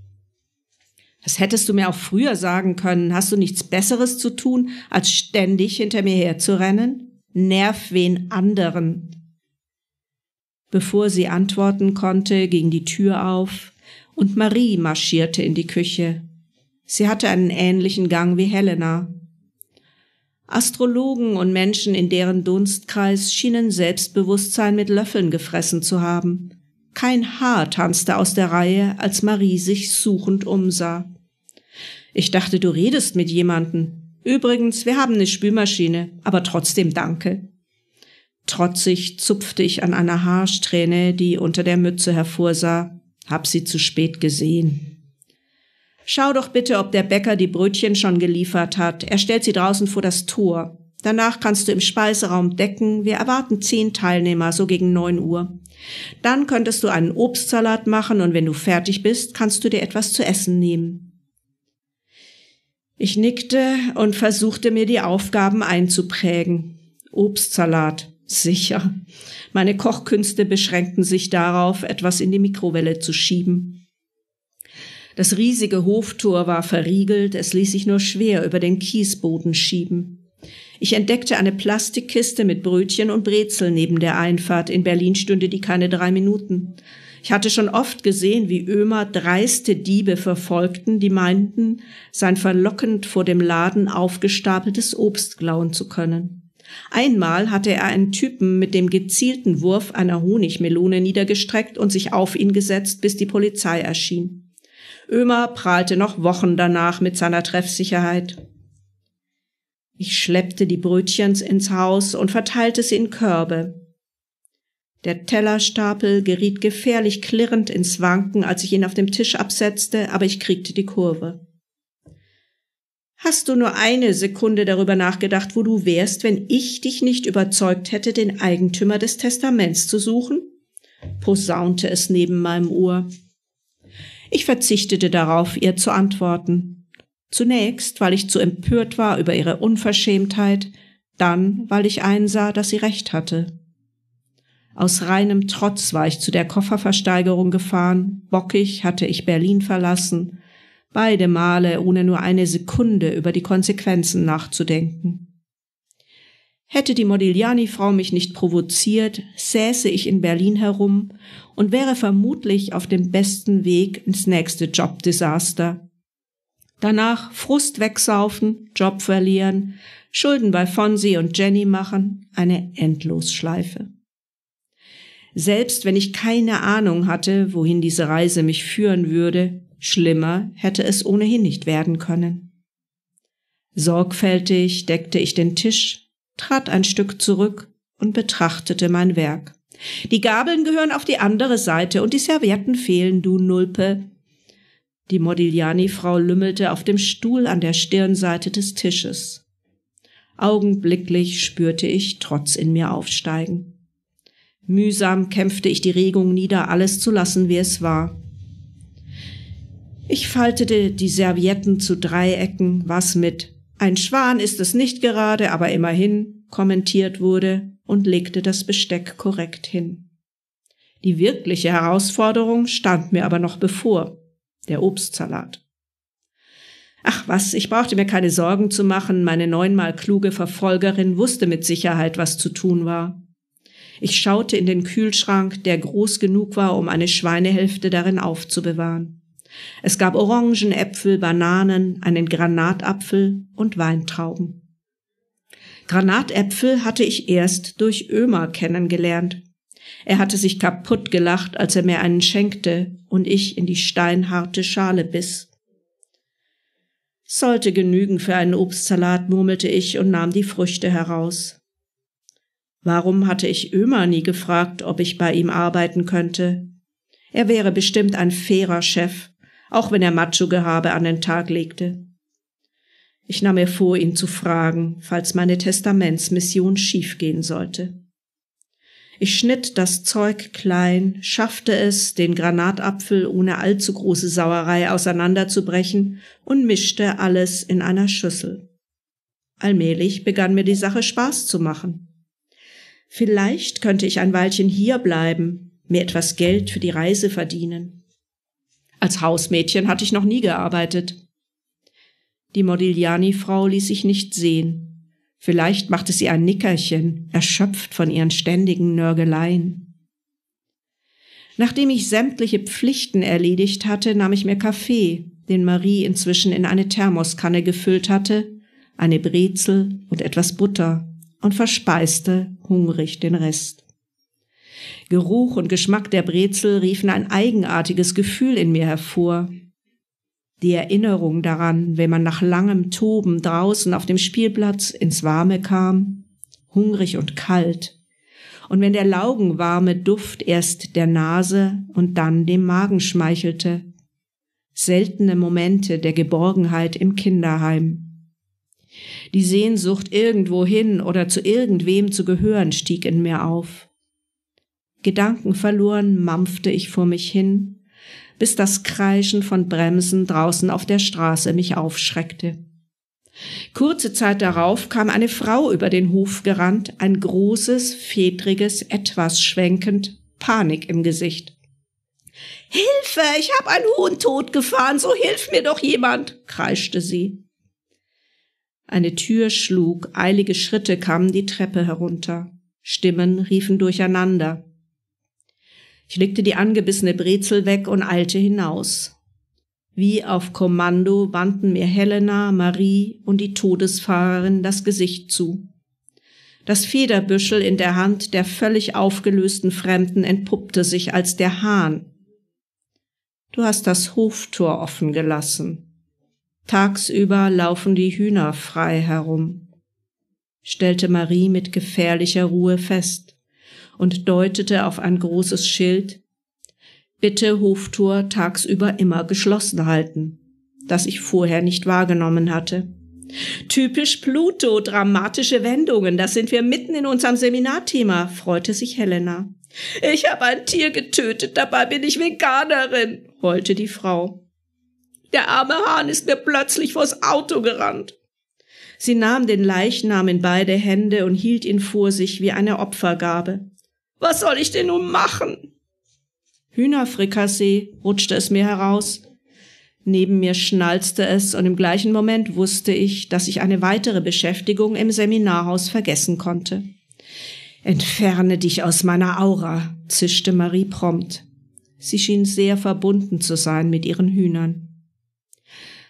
Das hättest du mir auch früher sagen können. Hast du nichts Besseres zu tun, als ständig hinter mir herzurennen? Nerv wen anderen. Bevor sie antworten konnte, ging die Tür auf und Marie marschierte in die Küche. Sie hatte einen ähnlichen Gang wie Helena. Astrologen und Menschen in deren Dunstkreis schienen Selbstbewusstsein mit Löffeln gefressen zu haben. Kein Haar tanzte aus der Reihe, als Marie sich suchend umsah. Ich dachte, du redest mit jemanden. Übrigens, wir haben eine Spülmaschine, aber trotzdem danke. Trotzig zupfte ich an einer Haarsträhne, die unter der Mütze hervorsah, hab sie zu spät gesehen. Schau doch bitte, ob der Bäcker die Brötchen schon geliefert hat. Er stellt sie draußen vor das Tor. Danach kannst du im Speiseraum decken. Wir erwarten zehn Teilnehmer, so gegen neun Uhr. Dann könntest du einen Obstsalat machen und wenn du fertig bist, kannst du dir etwas zu essen nehmen. Ich nickte und versuchte mir die Aufgaben einzuprägen. Obstsalat, sicher. Meine Kochkünste beschränkten sich darauf, etwas in die Mikrowelle zu schieben. Das riesige Hoftor war verriegelt, es ließ sich nur schwer über den Kiesboden schieben. Ich entdeckte eine Plastikkiste mit Brötchen und Brezel neben der Einfahrt. In Berlin stünde die keine drei Minuten. Ich hatte schon oft gesehen, wie Ömer dreiste Diebe verfolgten, die meinten, sein verlockend vor dem Laden aufgestapeltes Obst klauen zu können. Einmal hatte er einen Typen mit dem gezielten Wurf einer Honigmelone niedergestreckt und sich auf ihn gesetzt, bis die Polizei erschien. Ömer prahlte noch Wochen danach mit seiner Treffsicherheit. Ich schleppte die Brötchen ins Haus und verteilte sie in Körbe. Der Tellerstapel geriet gefährlich klirrend ins Wanken, als ich ihn auf dem Tisch absetzte, aber ich kriegte die Kurve. Hast du nur eine Sekunde darüber nachgedacht, wo du wärst, wenn ich dich nicht überzeugt hätte, den Eigentümer des Testaments zu suchen? posaunte es neben meinem Ohr. Ich verzichtete darauf, ihr zu antworten. Zunächst, weil ich zu empört war über ihre Unverschämtheit, dann, weil ich einsah, dass sie recht hatte. Aus reinem Trotz war ich zu der Kofferversteigerung gefahren, bockig hatte ich Berlin verlassen, beide Male ohne nur eine Sekunde über die Konsequenzen nachzudenken. Hätte die Modigliani-Frau mich nicht provoziert, säße ich in Berlin herum und wäre vermutlich auf dem besten Weg ins nächste Jobdesaster, danach Frust wegsaufen, Job verlieren, Schulden bei Fonsi und Jenny machen, eine Endlosschleife. Selbst wenn ich keine Ahnung hatte, wohin diese Reise mich führen würde, schlimmer hätte es ohnehin nicht werden können. Sorgfältig deckte ich den Tisch, trat ein Stück zurück und betrachtete mein Werk. Die Gabeln gehören auf die andere Seite und die Servietten fehlen, du Nulpe, die Modigliani-Frau lümmelte auf dem Stuhl an der Stirnseite des Tisches. Augenblicklich spürte ich Trotz in mir aufsteigen. Mühsam kämpfte ich die Regung nieder, alles zu lassen, wie es war. Ich faltete die Servietten zu Dreiecken, was mit ein Schwan ist es nicht gerade, aber immerhin kommentiert wurde und legte das Besteck korrekt hin. Die wirkliche Herausforderung stand mir aber noch bevor der Obstsalat. Ach was, ich brauchte mir keine Sorgen zu machen, meine neunmal kluge Verfolgerin wusste mit Sicherheit, was zu tun war. Ich schaute in den Kühlschrank, der groß genug war, um eine Schweinehälfte darin aufzubewahren. Es gab Orangen, Äpfel, Bananen, einen Granatapfel und Weintrauben. Granatäpfel hatte ich erst durch Ömer kennengelernt. Er hatte sich kaputt gelacht, als er mir einen schenkte und ich in die steinharte Schale biss. Sollte genügen für einen Obstsalat, murmelte ich und nahm die Früchte heraus. Warum hatte ich Ömer nie gefragt, ob ich bei ihm arbeiten könnte? Er wäre bestimmt ein fairer Chef, auch wenn er Macho-Gehabe an den Tag legte. Ich nahm mir vor, ihn zu fragen, falls meine Testamentsmission schiefgehen sollte. Ich schnitt das Zeug klein, schaffte es, den Granatapfel ohne allzu große Sauerei auseinanderzubrechen und mischte alles in einer Schüssel. Allmählich begann mir die Sache Spaß zu machen. Vielleicht könnte ich ein Weilchen hier bleiben, mir etwas Geld für die Reise verdienen. Als Hausmädchen hatte ich noch nie gearbeitet. Die Modigliani-Frau ließ sich nicht sehen Vielleicht machte sie ein Nickerchen, erschöpft von ihren ständigen Nörgeleien. Nachdem ich sämtliche Pflichten erledigt hatte, nahm ich mir Kaffee, den Marie inzwischen in eine Thermoskanne gefüllt hatte, eine Brezel und etwas Butter und verspeiste hungrig den Rest. Geruch und Geschmack der Brezel riefen ein eigenartiges Gefühl in mir hervor, die Erinnerung daran, wenn man nach langem Toben draußen auf dem Spielplatz ins Warme kam, hungrig und kalt, und wenn der laugenwarme Duft erst der Nase und dann dem Magen schmeichelte, seltene Momente der Geborgenheit im Kinderheim. Die Sehnsucht, irgendwohin oder zu irgendwem zu gehören, stieg in mir auf. Gedanken verloren mampfte ich vor mich hin bis das Kreischen von Bremsen draußen auf der Straße mich aufschreckte. Kurze Zeit darauf kam eine Frau über den Hof gerannt, ein großes, fedriges Etwas schwenkend, Panik im Gesicht. Hilfe, ich hab einen Huhn totgefahren, so hilf mir doch jemand, kreischte sie. Eine Tür schlug, eilige Schritte kamen die Treppe herunter. Stimmen riefen durcheinander. Ich legte die angebissene Brezel weg und eilte hinaus. Wie auf Kommando wandten mir Helena, Marie und die Todesfahrerin das Gesicht zu. Das Federbüschel in der Hand der völlig aufgelösten Fremden entpuppte sich als der Hahn. Du hast das Hoftor offen gelassen. Tagsüber laufen die Hühner frei herum, stellte Marie mit gefährlicher Ruhe fest und deutete auf ein großes Schild Bitte Hoftor tagsüber immer geschlossen halten, das ich vorher nicht wahrgenommen hatte. Typisch Pluto, dramatische Wendungen, das sind wir mitten in unserem Seminarthema, freute sich Helena. Ich habe ein Tier getötet, dabei bin ich Veganerin, heulte die Frau. Der arme Hahn ist mir plötzlich vors Auto gerannt. Sie nahm den Leichnam in beide Hände und hielt ihn vor sich wie eine Opfergabe. Was soll ich denn nun machen? Hühnerfrikassee, rutschte es mir heraus. Neben mir schnalzte es und im gleichen Moment wusste ich, dass ich eine weitere Beschäftigung im Seminarhaus vergessen konnte. Entferne dich aus meiner Aura, zischte Marie prompt. Sie schien sehr verbunden zu sein mit ihren Hühnern.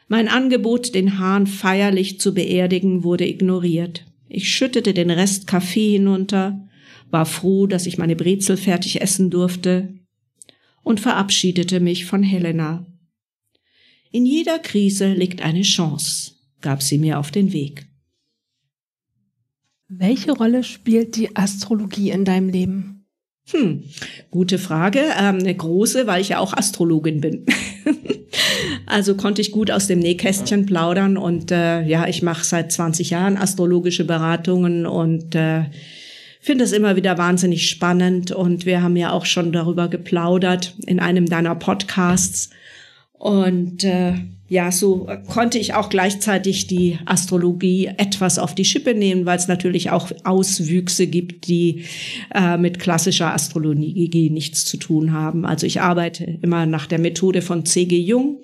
Mein Angebot, den Hahn feierlich zu beerdigen, wurde ignoriert. Ich schüttete den Rest Kaffee hinunter, war froh, dass ich meine Brezel fertig essen durfte und verabschiedete mich von Helena. In jeder Krise liegt eine Chance, gab sie mir auf den Weg. Welche Rolle spielt die Astrologie in deinem Leben? Hm, gute Frage. Ähm, eine große, weil ich ja auch Astrologin bin. also konnte ich gut aus dem Nähkästchen plaudern und äh, ja, ich mache seit 20 Jahren astrologische Beratungen und äh, finde es immer wieder wahnsinnig spannend und wir haben ja auch schon darüber geplaudert in einem deiner Podcasts. Und äh, ja, so konnte ich auch gleichzeitig die Astrologie etwas auf die Schippe nehmen, weil es natürlich auch Auswüchse gibt, die äh, mit klassischer Astrologie nichts zu tun haben. Also ich arbeite immer nach der Methode von C.G. Jung,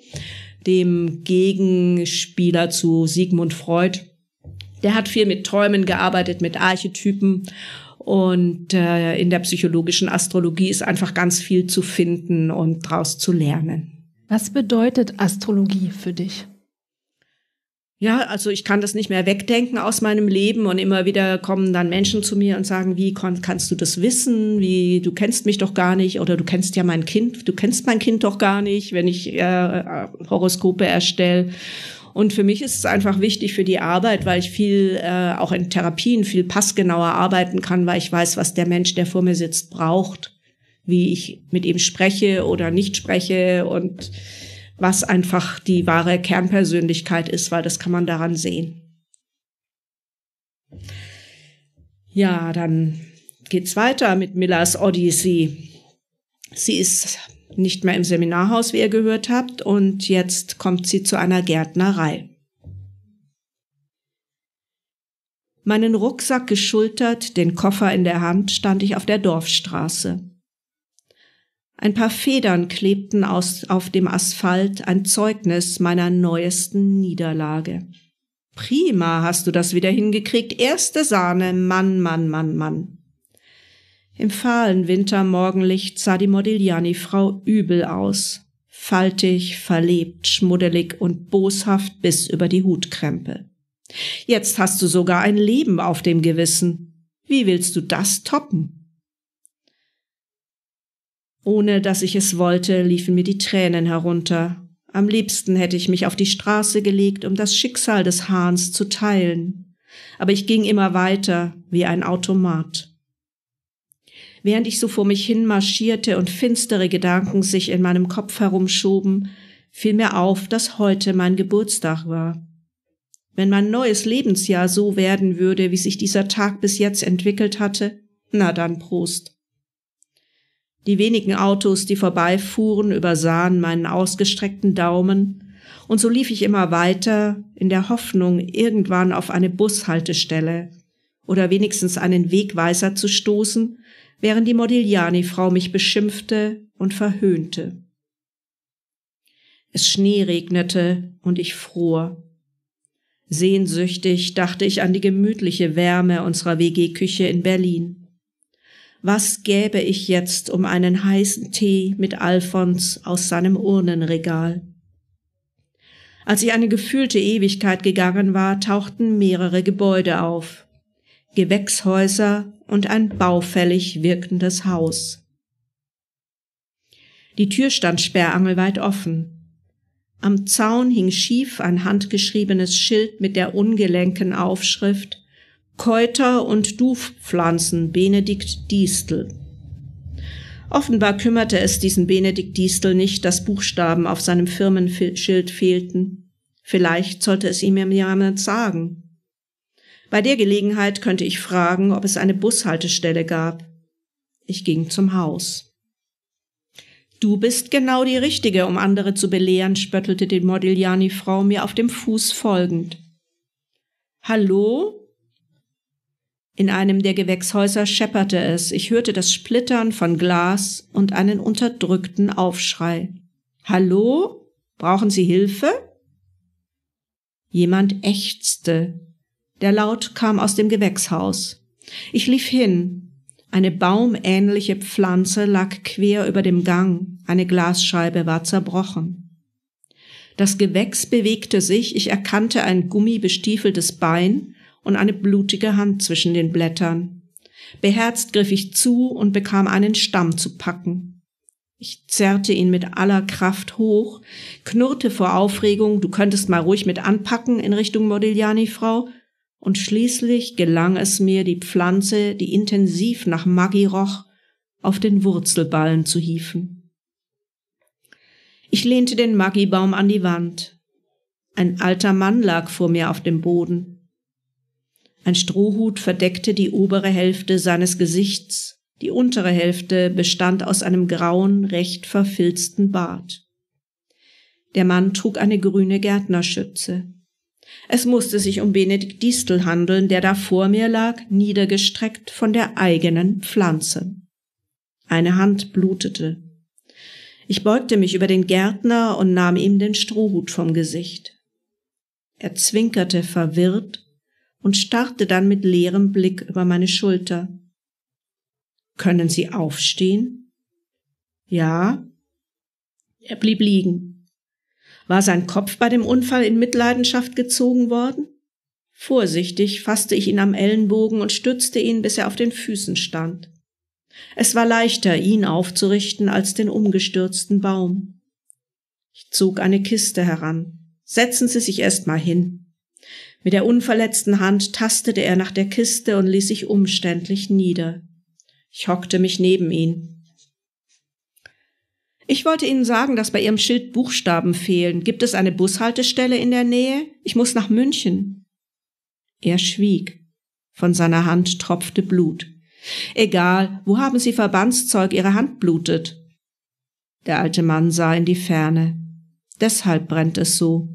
dem Gegenspieler zu Sigmund Freud. Der hat viel mit Träumen gearbeitet, mit Archetypen und äh, in der psychologischen Astrologie ist einfach ganz viel zu finden und daraus zu lernen. Was bedeutet Astrologie für dich? Ja, also ich kann das nicht mehr wegdenken aus meinem Leben und immer wieder kommen dann Menschen zu mir und sagen, wie kannst du das wissen? Wie du kennst mich doch gar nicht oder du kennst ja mein Kind, du kennst mein Kind doch gar nicht, wenn ich äh, äh Horoskope erstelle und für mich ist es einfach wichtig für die Arbeit, weil ich viel äh, auch in Therapien viel passgenauer arbeiten kann, weil ich weiß, was der Mensch, der vor mir sitzt, braucht, wie ich mit ihm spreche oder nicht spreche und was einfach die wahre Kernpersönlichkeit ist, weil das kann man daran sehen. Ja, dann geht's weiter mit Millers Odyssey. Sie ist nicht mehr im Seminarhaus, wie ihr gehört habt, und jetzt kommt sie zu einer Gärtnerei. Meinen Rucksack geschultert, den Koffer in der Hand, stand ich auf der Dorfstraße. Ein paar Federn klebten aus, auf dem Asphalt, ein Zeugnis meiner neuesten Niederlage. Prima hast du das wieder hingekriegt, erste Sahne, Mann, Mann, Mann, Mann. Im fahlen Wintermorgenlicht sah die Modigliani-Frau übel aus. Faltig, verlebt, schmuddelig und boshaft bis über die Hutkrempe. Jetzt hast du sogar ein Leben auf dem Gewissen. Wie willst du das toppen? Ohne dass ich es wollte, liefen mir die Tränen herunter. Am liebsten hätte ich mich auf die Straße gelegt, um das Schicksal des Hahns zu teilen. Aber ich ging immer weiter, wie ein Automat. Während ich so vor mich hin marschierte und finstere Gedanken sich in meinem Kopf herumschoben, fiel mir auf, dass heute mein Geburtstag war. Wenn mein neues Lebensjahr so werden würde, wie sich dieser Tag bis jetzt entwickelt hatte, na dann Prost. Die wenigen Autos, die vorbeifuhren, übersahen meinen ausgestreckten Daumen, und so lief ich immer weiter, in der Hoffnung, irgendwann auf eine Bushaltestelle oder wenigstens einen Wegweiser zu stoßen, während die Modigliani-Frau mich beschimpfte und verhöhnte. Es schneeregnete und ich fror. Sehnsüchtig dachte ich an die gemütliche Wärme unserer WG-Küche in Berlin. Was gäbe ich jetzt um einen heißen Tee mit Alfons aus seinem Urnenregal? Als ich eine gefühlte Ewigkeit gegangen war, tauchten mehrere Gebäude auf, Gewächshäuser und ein baufällig wirkendes Haus. Die Tür stand sperrangelweit offen. Am Zaun hing schief ein handgeschriebenes Schild mit der ungelenken Aufschrift Käuter und Dufpflanzen Benedikt Distel. Offenbar kümmerte es diesen Benedikt Distel nicht, dass Buchstaben auf seinem Firmenschild fehlten. Vielleicht sollte es ihm jemand sagen. Bei der Gelegenheit könnte ich fragen, ob es eine Bushaltestelle gab. Ich ging zum Haus. Du bist genau die Richtige, um andere zu belehren, spöttelte die Modigliani-Frau mir auf dem Fuß folgend. Hallo? In einem der Gewächshäuser schepperte es. Ich hörte das Splittern von Glas und einen unterdrückten Aufschrei. Hallo? Brauchen Sie Hilfe? Jemand ächzte. Der Laut kam aus dem Gewächshaus. Ich lief hin. Eine baumähnliche Pflanze lag quer über dem Gang, eine Glasscheibe war zerbrochen. Das Gewächs bewegte sich, ich erkannte ein gummibestiefeltes Bein und eine blutige Hand zwischen den Blättern. Beherzt griff ich zu und bekam einen Stamm zu packen. Ich zerrte ihn mit aller Kraft hoch, knurrte vor Aufregung, du könntest mal ruhig mit anpacken in Richtung Modigliani-Frau, und schließlich gelang es mir, die Pflanze, die intensiv nach Maggi roch, auf den Wurzelballen zu hieven. Ich lehnte den Maggibaum an die Wand. Ein alter Mann lag vor mir auf dem Boden. Ein Strohhut verdeckte die obere Hälfte seines Gesichts, die untere Hälfte bestand aus einem grauen, recht verfilzten Bart. Der Mann trug eine grüne Gärtnerschütze. Es musste sich um Benedikt Distel handeln, der da vor mir lag, niedergestreckt von der eigenen Pflanze. Eine Hand blutete. Ich beugte mich über den Gärtner und nahm ihm den Strohhut vom Gesicht. Er zwinkerte verwirrt und starrte dann mit leerem Blick über meine Schulter. Können Sie aufstehen? Ja. Er blieb liegen. War sein Kopf bei dem Unfall in Mitleidenschaft gezogen worden? Vorsichtig fasste ich ihn am Ellenbogen und stützte ihn, bis er auf den Füßen stand. Es war leichter, ihn aufzurichten, als den umgestürzten Baum. Ich zog eine Kiste heran. Setzen Sie sich erst mal hin. Mit der unverletzten Hand tastete er nach der Kiste und ließ sich umständlich nieder. Ich hockte mich neben ihn. Ich wollte Ihnen sagen, dass bei Ihrem Schild Buchstaben fehlen. Gibt es eine Bushaltestelle in der Nähe? Ich muss nach München. Er schwieg. Von seiner Hand tropfte Blut. Egal, wo haben Sie Verbandszeug, Ihre Hand blutet? Der alte Mann sah in die Ferne. Deshalb brennt es so.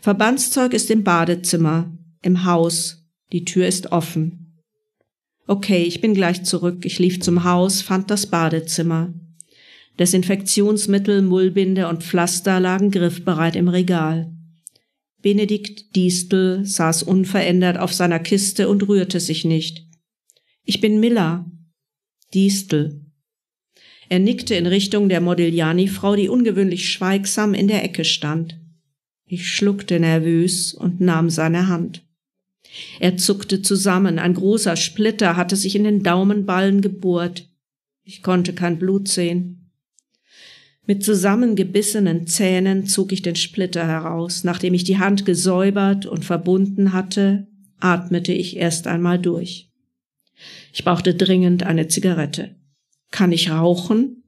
Verbandszeug ist im Badezimmer, im Haus. Die Tür ist offen. Okay, ich bin gleich zurück. Ich lief zum Haus, fand das Badezimmer. Desinfektionsmittel, Mullbinde und Pflaster lagen griffbereit im Regal. Benedikt Distel saß unverändert auf seiner Kiste und rührte sich nicht. Ich bin Miller. Distel. Er nickte in Richtung der Modigliani-Frau, die ungewöhnlich schweigsam in der Ecke stand. Ich schluckte nervös und nahm seine Hand. Er zuckte zusammen, ein großer Splitter hatte sich in den Daumenballen gebohrt. Ich konnte kein Blut sehen. Mit zusammengebissenen Zähnen zog ich den Splitter heraus. Nachdem ich die Hand gesäubert und verbunden hatte, atmete ich erst einmal durch. Ich brauchte dringend eine Zigarette. Kann ich rauchen?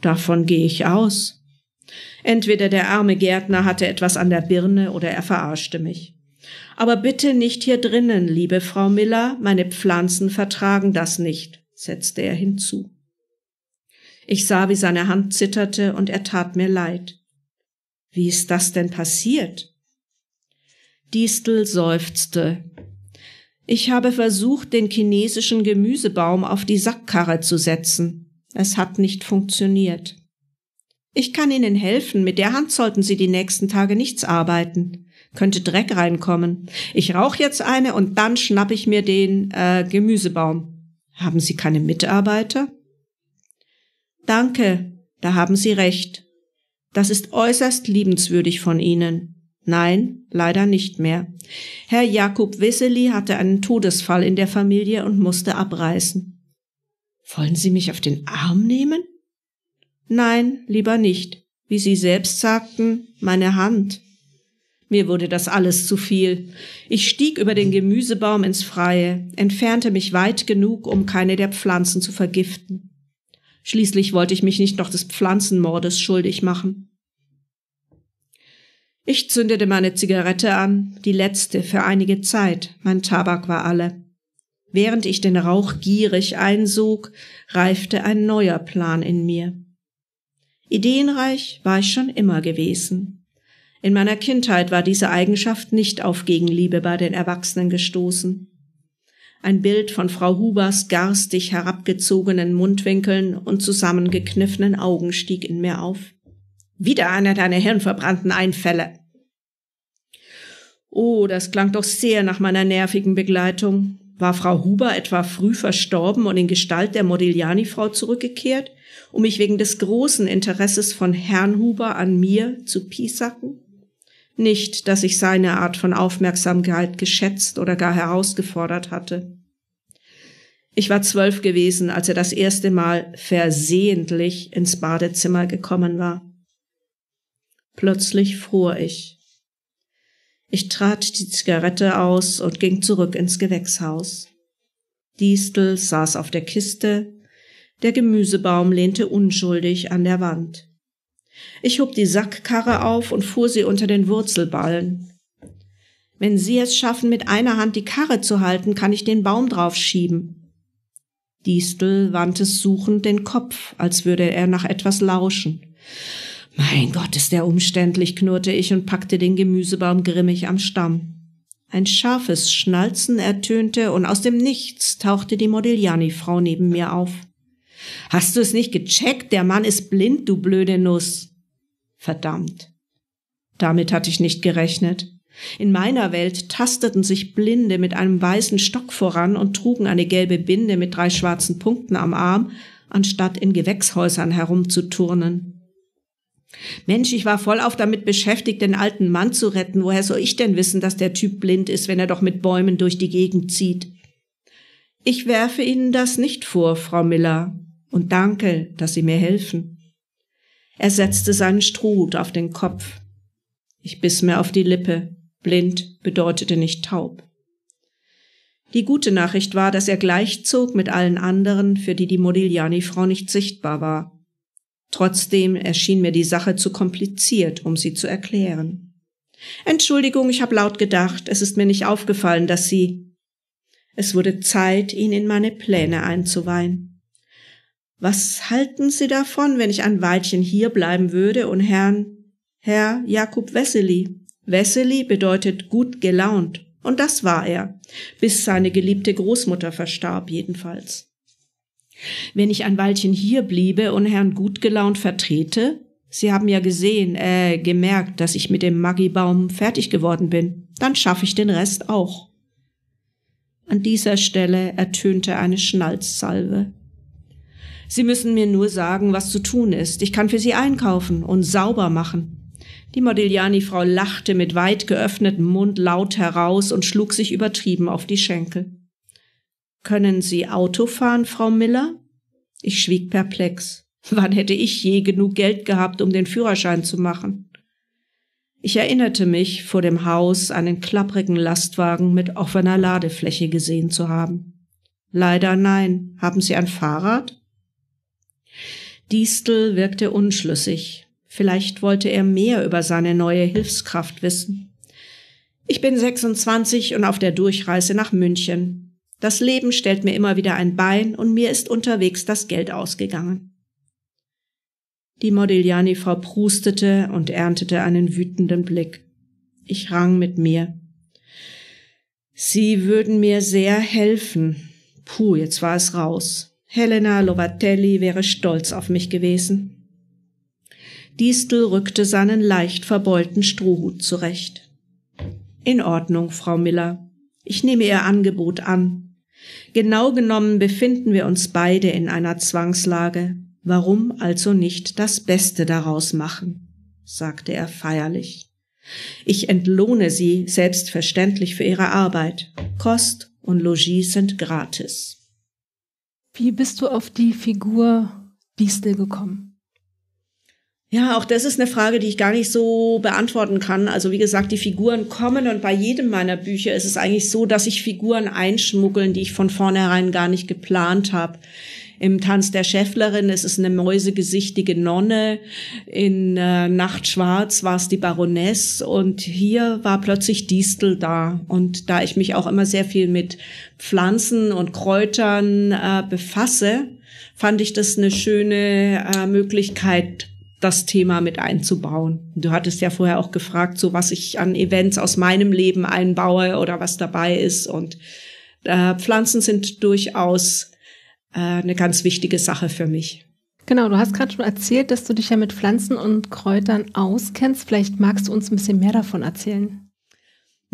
Davon gehe ich aus. Entweder der arme Gärtner hatte etwas an der Birne oder er verarschte mich. Aber bitte nicht hier drinnen, liebe Frau Miller, meine Pflanzen vertragen das nicht, setzte er hinzu. Ich sah, wie seine Hand zitterte, und er tat mir leid. Wie ist das denn passiert? Distel seufzte. Ich habe versucht, den chinesischen Gemüsebaum auf die Sackkarre zu setzen. Es hat nicht funktioniert. Ich kann Ihnen helfen. Mit der Hand sollten Sie die nächsten Tage nichts arbeiten. Könnte Dreck reinkommen. Ich rauche jetzt eine und dann schnapp ich mir den äh, Gemüsebaum. Haben Sie keine Mitarbeiter? Danke, da haben Sie recht. Das ist äußerst liebenswürdig von Ihnen. Nein, leider nicht mehr. Herr Jakob Wisseli hatte einen Todesfall in der Familie und musste abreißen. Wollen Sie mich auf den Arm nehmen? Nein, lieber nicht. Wie Sie selbst sagten, meine Hand. Mir wurde das alles zu viel. Ich stieg über den Gemüsebaum ins Freie, entfernte mich weit genug, um keine der Pflanzen zu vergiften. Schließlich wollte ich mich nicht noch des Pflanzenmordes schuldig machen. Ich zündete meine Zigarette an, die letzte für einige Zeit, mein Tabak war alle. Während ich den Rauch gierig einsog, reifte ein neuer Plan in mir. Ideenreich war ich schon immer gewesen. In meiner Kindheit war diese Eigenschaft nicht auf Gegenliebe bei den Erwachsenen gestoßen ein Bild von Frau Hubers garstig herabgezogenen Mundwinkeln und zusammengekniffenen Augen stieg in mir auf. Wieder einer deiner hirnverbrannten Einfälle. Oh, das klang doch sehr nach meiner nervigen Begleitung. War Frau Huber etwa früh verstorben und in Gestalt der Modigliani-Frau zurückgekehrt, um mich wegen des großen Interesses von Herrn Huber an mir zu piesacken? nicht, dass ich seine Art von Aufmerksamkeit geschätzt oder gar herausgefordert hatte. Ich war zwölf gewesen, als er das erste Mal versehentlich ins Badezimmer gekommen war. Plötzlich fror ich. Ich trat die Zigarette aus und ging zurück ins Gewächshaus. Distel saß auf der Kiste, der Gemüsebaum lehnte unschuldig an der Wand. Ich hob die Sackkarre auf und fuhr sie unter den Wurzelballen. Wenn Sie es schaffen, mit einer Hand die Karre zu halten, kann ich den Baum draufschieben. Distel wandte suchend den Kopf, als würde er nach etwas lauschen. Mein Gott, ist der umständlich, knurrte ich und packte den Gemüsebaum grimmig am Stamm. Ein scharfes Schnalzen ertönte und aus dem Nichts tauchte die Modigliani-Frau neben mir auf. Hast du es nicht gecheckt? Der Mann ist blind, du blöde Nuss. Verdammt. Damit hatte ich nicht gerechnet. In meiner Welt tasteten sich Blinde mit einem weißen Stock voran und trugen eine gelbe Binde mit drei schwarzen Punkten am Arm, anstatt in Gewächshäusern herumzuturnen. Mensch, ich war voll auf damit beschäftigt, den alten Mann zu retten. Woher soll ich denn wissen, dass der Typ blind ist, wenn er doch mit Bäumen durch die Gegend zieht? Ich werfe Ihnen das nicht vor, Frau Miller, und danke, dass Sie mir helfen. Er setzte seinen Strut auf den Kopf. Ich biss mir auf die Lippe. Blind bedeutete nicht taub. Die gute Nachricht war, dass er gleichzog mit allen anderen, für die die Modigliani-Frau nicht sichtbar war. Trotzdem erschien mir die Sache zu kompliziert, um sie zu erklären. Entschuldigung, ich habe laut gedacht, es ist mir nicht aufgefallen, dass Sie. Es wurde Zeit, ihn in meine Pläne einzuweihen. Was halten Sie davon, wenn ich ein Weilchen hier bleiben würde und Herrn Herr Jakob Wessely? Wessely bedeutet gut gelaunt, und das war er, bis seine geliebte Großmutter verstarb jedenfalls. Wenn ich ein Weilchen hier bliebe und Herrn gut gelaunt vertrete, Sie haben ja gesehen, äh, gemerkt, dass ich mit dem Maggibaum fertig geworden bin, dann schaffe ich den Rest auch. An dieser Stelle ertönte eine Schnalzsalve. Sie müssen mir nur sagen, was zu tun ist. Ich kann für Sie einkaufen und sauber machen. Die Modigliani-Frau lachte mit weit geöffnetem Mund laut heraus und schlug sich übertrieben auf die Schenkel. Können Sie Auto fahren, Frau Miller? Ich schwieg perplex. Wann hätte ich je genug Geld gehabt, um den Führerschein zu machen? Ich erinnerte mich, vor dem Haus einen klapprigen Lastwagen mit offener Ladefläche gesehen zu haben. Leider nein. Haben Sie ein Fahrrad? Distel wirkte unschlüssig. Vielleicht wollte er mehr über seine neue Hilfskraft wissen. Ich bin 26 und auf der Durchreise nach München. Das Leben stellt mir immer wieder ein Bein und mir ist unterwegs das Geld ausgegangen. Die Modigliani-Frau prustete und erntete einen wütenden Blick. Ich rang mit mir. Sie würden mir sehr helfen. Puh, jetzt war es raus. Helena Lovatelli wäre stolz auf mich gewesen. Distel rückte seinen leicht verbeulten Strohhut zurecht. In Ordnung, Frau Miller. Ich nehme Ihr Angebot an. Genau genommen befinden wir uns beide in einer Zwangslage. Warum also nicht das Beste daraus machen? sagte er feierlich. Ich entlohne Sie selbstverständlich für Ihre Arbeit. Kost und Logis sind gratis. Wie bist du auf die Figur Distel gekommen? Ja, auch das ist eine Frage, die ich gar nicht so beantworten kann. Also wie gesagt, die Figuren kommen und bei jedem meiner Bücher ist es eigentlich so, dass sich Figuren einschmuggeln, die ich von vornherein gar nicht geplant habe. Im Tanz der Schäfflerin Es ist eine mäusegesichtige Nonne. In äh, Nacht schwarz war es die Baroness. Und hier war plötzlich Distel da. Und da ich mich auch immer sehr viel mit Pflanzen und Kräutern äh, befasse, fand ich das eine schöne äh, Möglichkeit, das Thema mit einzubauen. Du hattest ja vorher auch gefragt, so was ich an Events aus meinem Leben einbaue oder was dabei ist. Und äh, Pflanzen sind durchaus äh, eine ganz wichtige Sache für mich. Genau, du hast gerade schon erzählt, dass du dich ja mit Pflanzen und Kräutern auskennst. Vielleicht magst du uns ein bisschen mehr davon erzählen.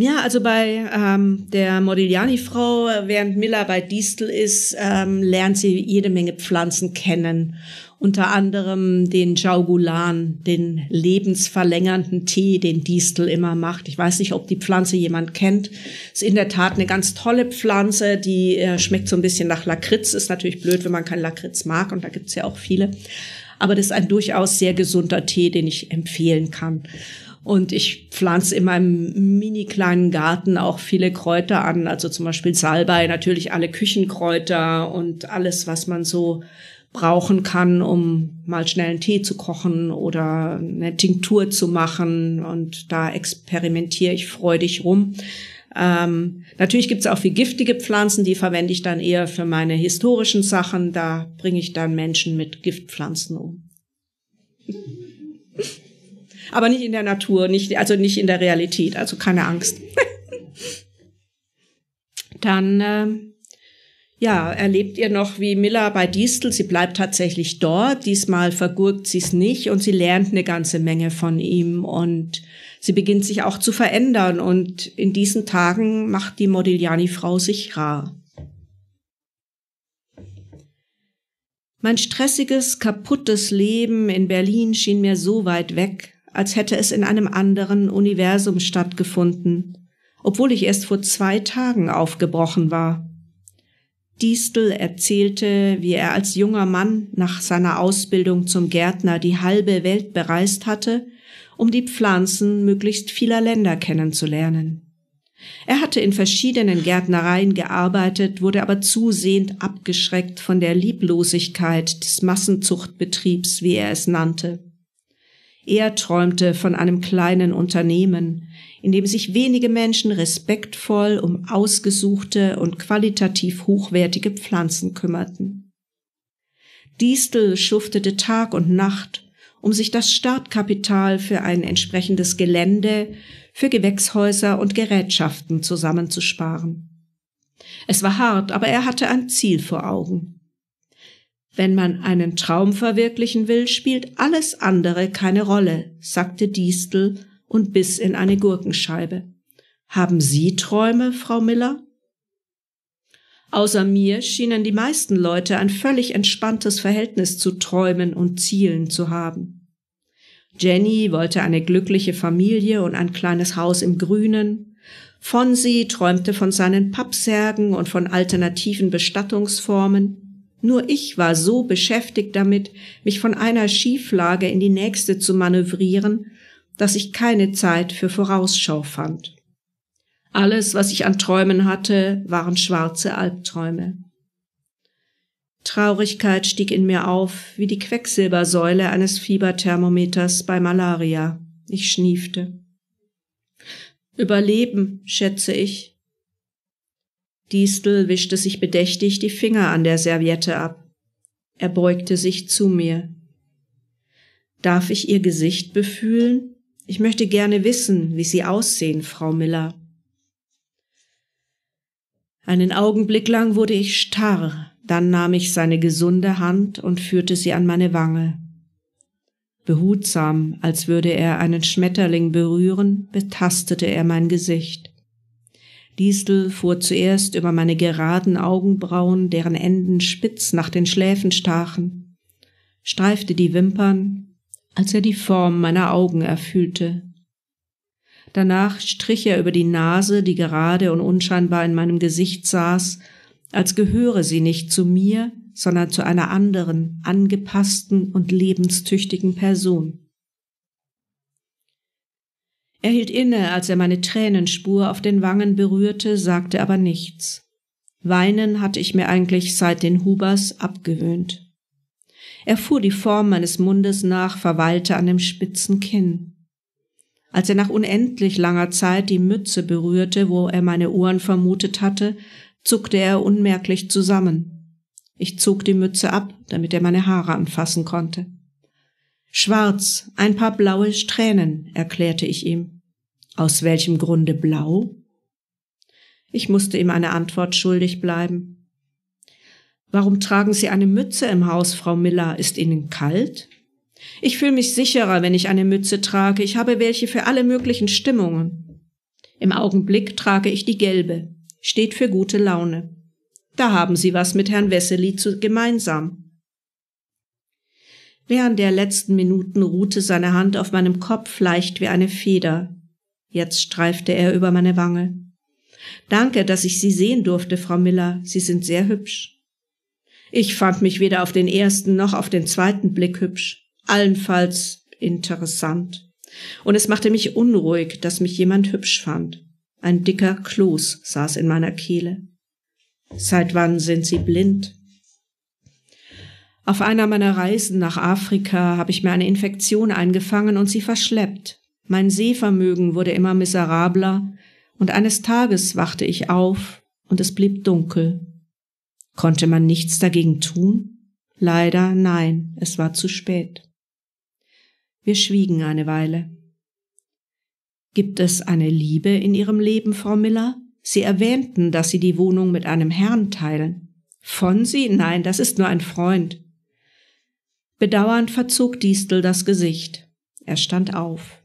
Ja, also bei ähm, der Modigliani-Frau, während Miller bei Distel ist, ähm, lernt sie jede Menge Pflanzen kennen. Unter anderem den Jaugulan, den lebensverlängernden Tee, den Distel immer macht. Ich weiß nicht, ob die Pflanze jemand kennt. Ist in der Tat eine ganz tolle Pflanze, die äh, schmeckt so ein bisschen nach Lakritz. Ist natürlich blöd, wenn man kein Lakritz mag und da gibt's ja auch viele. Aber das ist ein durchaus sehr gesunder Tee, den ich empfehlen kann. Und ich pflanze in meinem mini kleinen Garten auch viele Kräuter an, also zum Beispiel Salbei, natürlich alle Küchenkräuter und alles, was man so brauchen kann, um mal schnell einen Tee zu kochen oder eine Tinktur zu machen. Und da experimentiere ich freudig rum. Ähm, natürlich es auch viel giftige Pflanzen, die verwende ich dann eher für meine historischen Sachen. Da bringe ich dann Menschen mit Giftpflanzen um. aber nicht in der Natur, nicht, also nicht in der Realität, also keine Angst. Dann äh, ja, erlebt ihr noch wie Miller bei Distel, sie bleibt tatsächlich dort, diesmal vergurkt sie es nicht und sie lernt eine ganze Menge von ihm und sie beginnt sich auch zu verändern und in diesen Tagen macht die Modigliani-Frau sich rar. Mein stressiges, kaputtes Leben in Berlin schien mir so weit weg, als hätte es in einem anderen Universum stattgefunden, obwohl ich erst vor zwei Tagen aufgebrochen war. Distel erzählte, wie er als junger Mann nach seiner Ausbildung zum Gärtner die halbe Welt bereist hatte, um die Pflanzen möglichst vieler Länder kennenzulernen. Er hatte in verschiedenen Gärtnereien gearbeitet, wurde aber zusehend abgeschreckt von der Lieblosigkeit des Massenzuchtbetriebs, wie er es nannte. Er träumte von einem kleinen Unternehmen, in dem sich wenige Menschen respektvoll um ausgesuchte und qualitativ hochwertige Pflanzen kümmerten. Distel schuftete Tag und Nacht, um sich das Startkapital für ein entsprechendes Gelände, für Gewächshäuser und Gerätschaften zusammenzusparen. Es war hart, aber er hatte ein Ziel vor Augen. Wenn man einen Traum verwirklichen will, spielt alles andere keine Rolle, sagte Distel und biss in eine Gurkenscheibe. Haben Sie Träume, Frau Miller? Außer mir schienen die meisten Leute ein völlig entspanntes Verhältnis zu Träumen und Zielen zu haben. Jenny wollte eine glückliche Familie und ein kleines Haus im Grünen. Fonsi träumte von seinen Pappsärgen und von alternativen Bestattungsformen. Nur ich war so beschäftigt damit, mich von einer Schieflage in die nächste zu manövrieren, dass ich keine Zeit für Vorausschau fand. Alles, was ich an Träumen hatte, waren schwarze Albträume. Traurigkeit stieg in mir auf, wie die Quecksilbersäule eines Fieberthermometers bei Malaria. Ich schniefte. Überleben, schätze ich, Distel wischte sich bedächtig die Finger an der Serviette ab. Er beugte sich zu mir. Darf ich Ihr Gesicht befühlen? Ich möchte gerne wissen, wie Sie aussehen, Frau Miller. Einen Augenblick lang wurde ich starr, dann nahm ich seine gesunde Hand und führte sie an meine Wange. Behutsam, als würde er einen Schmetterling berühren, betastete er mein Gesicht. Diesel fuhr zuerst über meine geraden Augenbrauen, deren Enden spitz nach den Schläfen stachen, streifte die Wimpern, als er die Form meiner Augen erfüllte. Danach strich er über die Nase, die gerade und unscheinbar in meinem Gesicht saß, als gehöre sie nicht zu mir, sondern zu einer anderen, angepassten und lebenstüchtigen Person. Er hielt inne, als er meine Tränenspur auf den Wangen berührte, sagte aber nichts. Weinen hatte ich mir eigentlich seit den Hubers abgewöhnt. Er fuhr die Form meines Mundes nach, verweilte an dem spitzen Kinn. Als er nach unendlich langer Zeit die Mütze berührte, wo er meine Ohren vermutet hatte, zuckte er unmerklich zusammen. Ich zog die Mütze ab, damit er meine Haare anfassen konnte. Schwarz, ein paar blaue Strähnen, erklärte ich ihm. Aus welchem Grunde blau? Ich musste ihm eine Antwort schuldig bleiben. Warum tragen Sie eine Mütze im Haus, Frau Miller? Ist Ihnen kalt? Ich fühle mich sicherer, wenn ich eine Mütze trage. Ich habe welche für alle möglichen Stimmungen. Im Augenblick trage ich die gelbe. Steht für gute Laune. Da haben Sie was mit Herrn Wessely zu gemeinsam. Während der letzten Minuten ruhte seine Hand auf meinem Kopf leicht wie eine Feder. Jetzt streifte er über meine Wange. Danke, dass ich Sie sehen durfte, Frau Miller. Sie sind sehr hübsch. Ich fand mich weder auf den ersten noch auf den zweiten Blick hübsch, allenfalls interessant. Und es machte mich unruhig, dass mich jemand hübsch fand. Ein dicker Kloß saß in meiner Kehle. Seit wann sind Sie blind? Auf einer meiner Reisen nach Afrika habe ich mir eine Infektion eingefangen und sie verschleppt. Mein Sehvermögen wurde immer miserabler, und eines Tages wachte ich auf und es blieb dunkel. Konnte man nichts dagegen tun? Leider nein, es war zu spät. Wir schwiegen eine Weile. Gibt es eine Liebe in Ihrem Leben, Frau Miller? Sie erwähnten, dass Sie die Wohnung mit einem Herrn teilen. Von Sie? Nein, das ist nur ein Freund. Bedauernd verzog Distel das Gesicht. Er stand auf.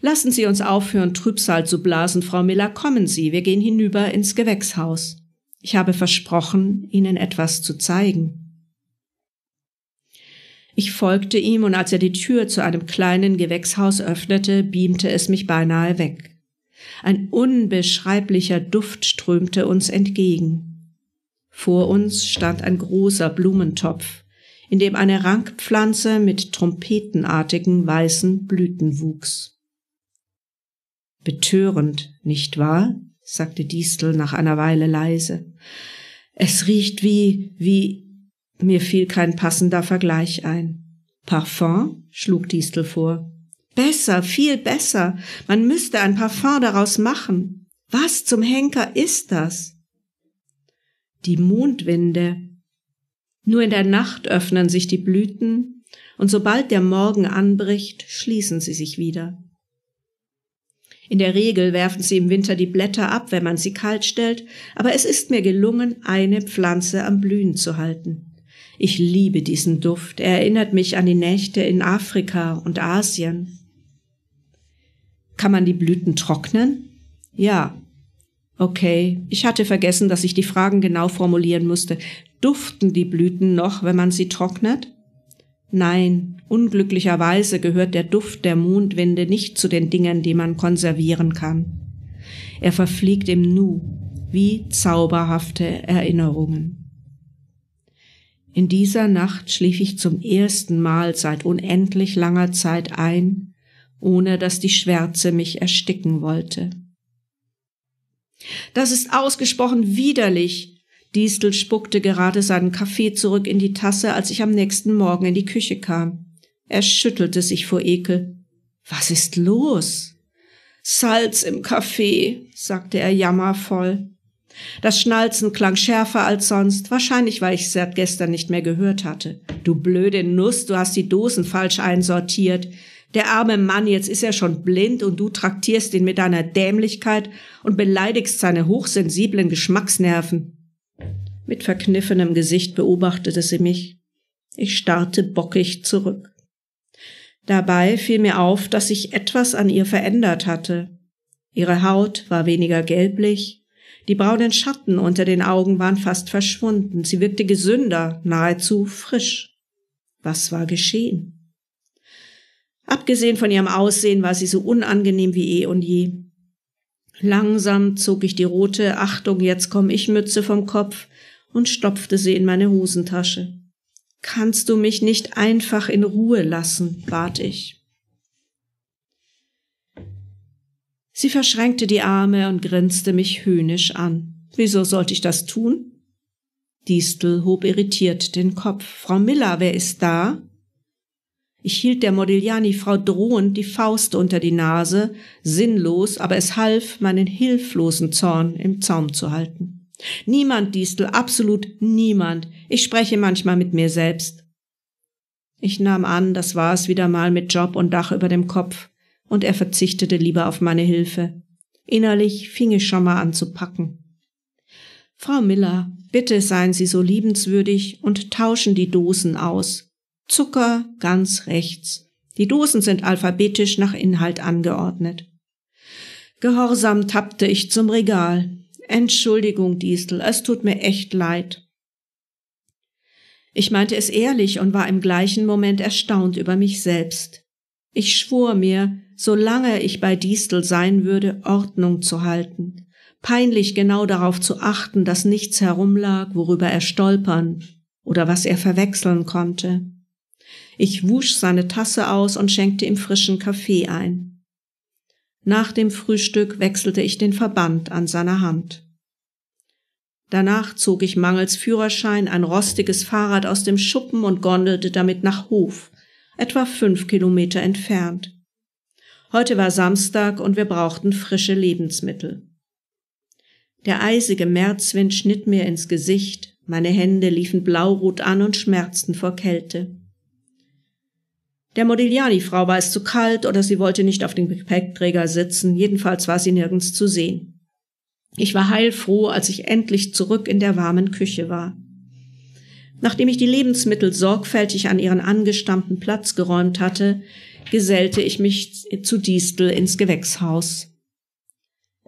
Lassen Sie uns aufhören, Trübsal zu blasen, Frau Miller. Kommen Sie, wir gehen hinüber ins Gewächshaus. Ich habe versprochen, Ihnen etwas zu zeigen. Ich folgte ihm, und als er die Tür zu einem kleinen Gewächshaus öffnete, beamte es mich beinahe weg. Ein unbeschreiblicher Duft strömte uns entgegen. Vor uns stand ein großer Blumentopf in dem eine Rankpflanze mit trompetenartigen weißen Blüten wuchs. Betörend, nicht wahr? sagte Distel nach einer Weile leise. Es riecht wie, wie, mir fiel kein passender Vergleich ein. Parfum? schlug Distel vor. Besser, viel besser. Man müsste ein Parfum daraus machen. Was zum Henker ist das? Die Mondwinde nur in der Nacht öffnen sich die Blüten, und sobald der Morgen anbricht, schließen sie sich wieder. In der Regel werfen sie im Winter die Blätter ab, wenn man sie kalt stellt, aber es ist mir gelungen, eine Pflanze am Blühen zu halten. Ich liebe diesen Duft, er erinnert mich an die Nächte in Afrika und Asien. Kann man die Blüten trocknen? Ja. Okay, ich hatte vergessen, dass ich die Fragen genau formulieren musste. Duften die Blüten noch, wenn man sie trocknet? Nein, unglücklicherweise gehört der Duft der Mondwinde nicht zu den Dingen, die man konservieren kann. Er verfliegt im Nu wie zauberhafte Erinnerungen. In dieser Nacht schlief ich zum ersten Mal seit unendlich langer Zeit ein, ohne dass die Schwärze mich ersticken wollte. Das ist ausgesprochen widerlich, Distel spuckte gerade seinen Kaffee zurück in die Tasse, als ich am nächsten Morgen in die Küche kam. Er schüttelte sich vor Ekel. Was ist los? Salz im Kaffee, sagte er jammervoll. Das Schnalzen klang schärfer als sonst, wahrscheinlich weil ich es seit gestern nicht mehr gehört hatte. Du blöde Nuss, du hast die Dosen falsch einsortiert. Der arme Mann, jetzt ist er schon blind und du traktierst ihn mit deiner Dämlichkeit und beleidigst seine hochsensiblen Geschmacksnerven. Mit verkniffenem Gesicht beobachtete sie mich. Ich starrte bockig zurück. Dabei fiel mir auf, dass sich etwas an ihr verändert hatte. Ihre Haut war weniger gelblich, die braunen Schatten unter den Augen waren fast verschwunden, sie wirkte gesünder, nahezu frisch. Was war geschehen? Abgesehen von ihrem Aussehen war sie so unangenehm wie eh und je. Langsam zog ich die rote Achtung, jetzt komm ich Mütze vom Kopf, und stopfte sie in meine Hosentasche. Kannst du mich nicht einfach in Ruhe lassen? bat ich. Sie verschränkte die Arme und grinste mich höhnisch an. Wieso sollte ich das tun? Distel hob irritiert den Kopf. Frau Miller, wer ist da? Ich hielt der Modigliani-Frau drohend die Faust unter die Nase, sinnlos, aber es half, meinen hilflosen Zorn im Zaum zu halten. Niemand, Distel, absolut niemand. Ich spreche manchmal mit mir selbst. Ich nahm an, das war es wieder mal mit Job und Dach über dem Kopf, und er verzichtete lieber auf meine Hilfe. Innerlich fing ich schon mal an zu packen. Frau Miller, bitte seien Sie so liebenswürdig und tauschen die Dosen aus. Zucker ganz rechts. Die Dosen sind alphabetisch nach Inhalt angeordnet. Gehorsam tappte ich zum Regal. Entschuldigung, Distel, es tut mir echt leid. Ich meinte es ehrlich und war im gleichen Moment erstaunt über mich selbst. Ich schwor mir, solange ich bei Distel sein würde, Ordnung zu halten, peinlich genau darauf zu achten, dass nichts herumlag, worüber er stolpern oder was er verwechseln konnte. Ich wusch seine Tasse aus und schenkte ihm frischen Kaffee ein. Nach dem Frühstück wechselte ich den Verband an seiner Hand. Danach zog ich mangels Führerschein ein rostiges Fahrrad aus dem Schuppen und gondelte damit nach Hof, etwa fünf Kilometer entfernt. Heute war Samstag und wir brauchten frische Lebensmittel. Der eisige Märzwind schnitt mir ins Gesicht, meine Hände liefen blaurot an und schmerzten vor Kälte. Der Modigliani-Frau war es zu kalt oder sie wollte nicht auf dem Gepäckträger sitzen, jedenfalls war sie nirgends zu sehen. Ich war heilfroh, als ich endlich zurück in der warmen Küche war. Nachdem ich die Lebensmittel sorgfältig an ihren angestammten Platz geräumt hatte, gesellte ich mich zu Distel ins Gewächshaus.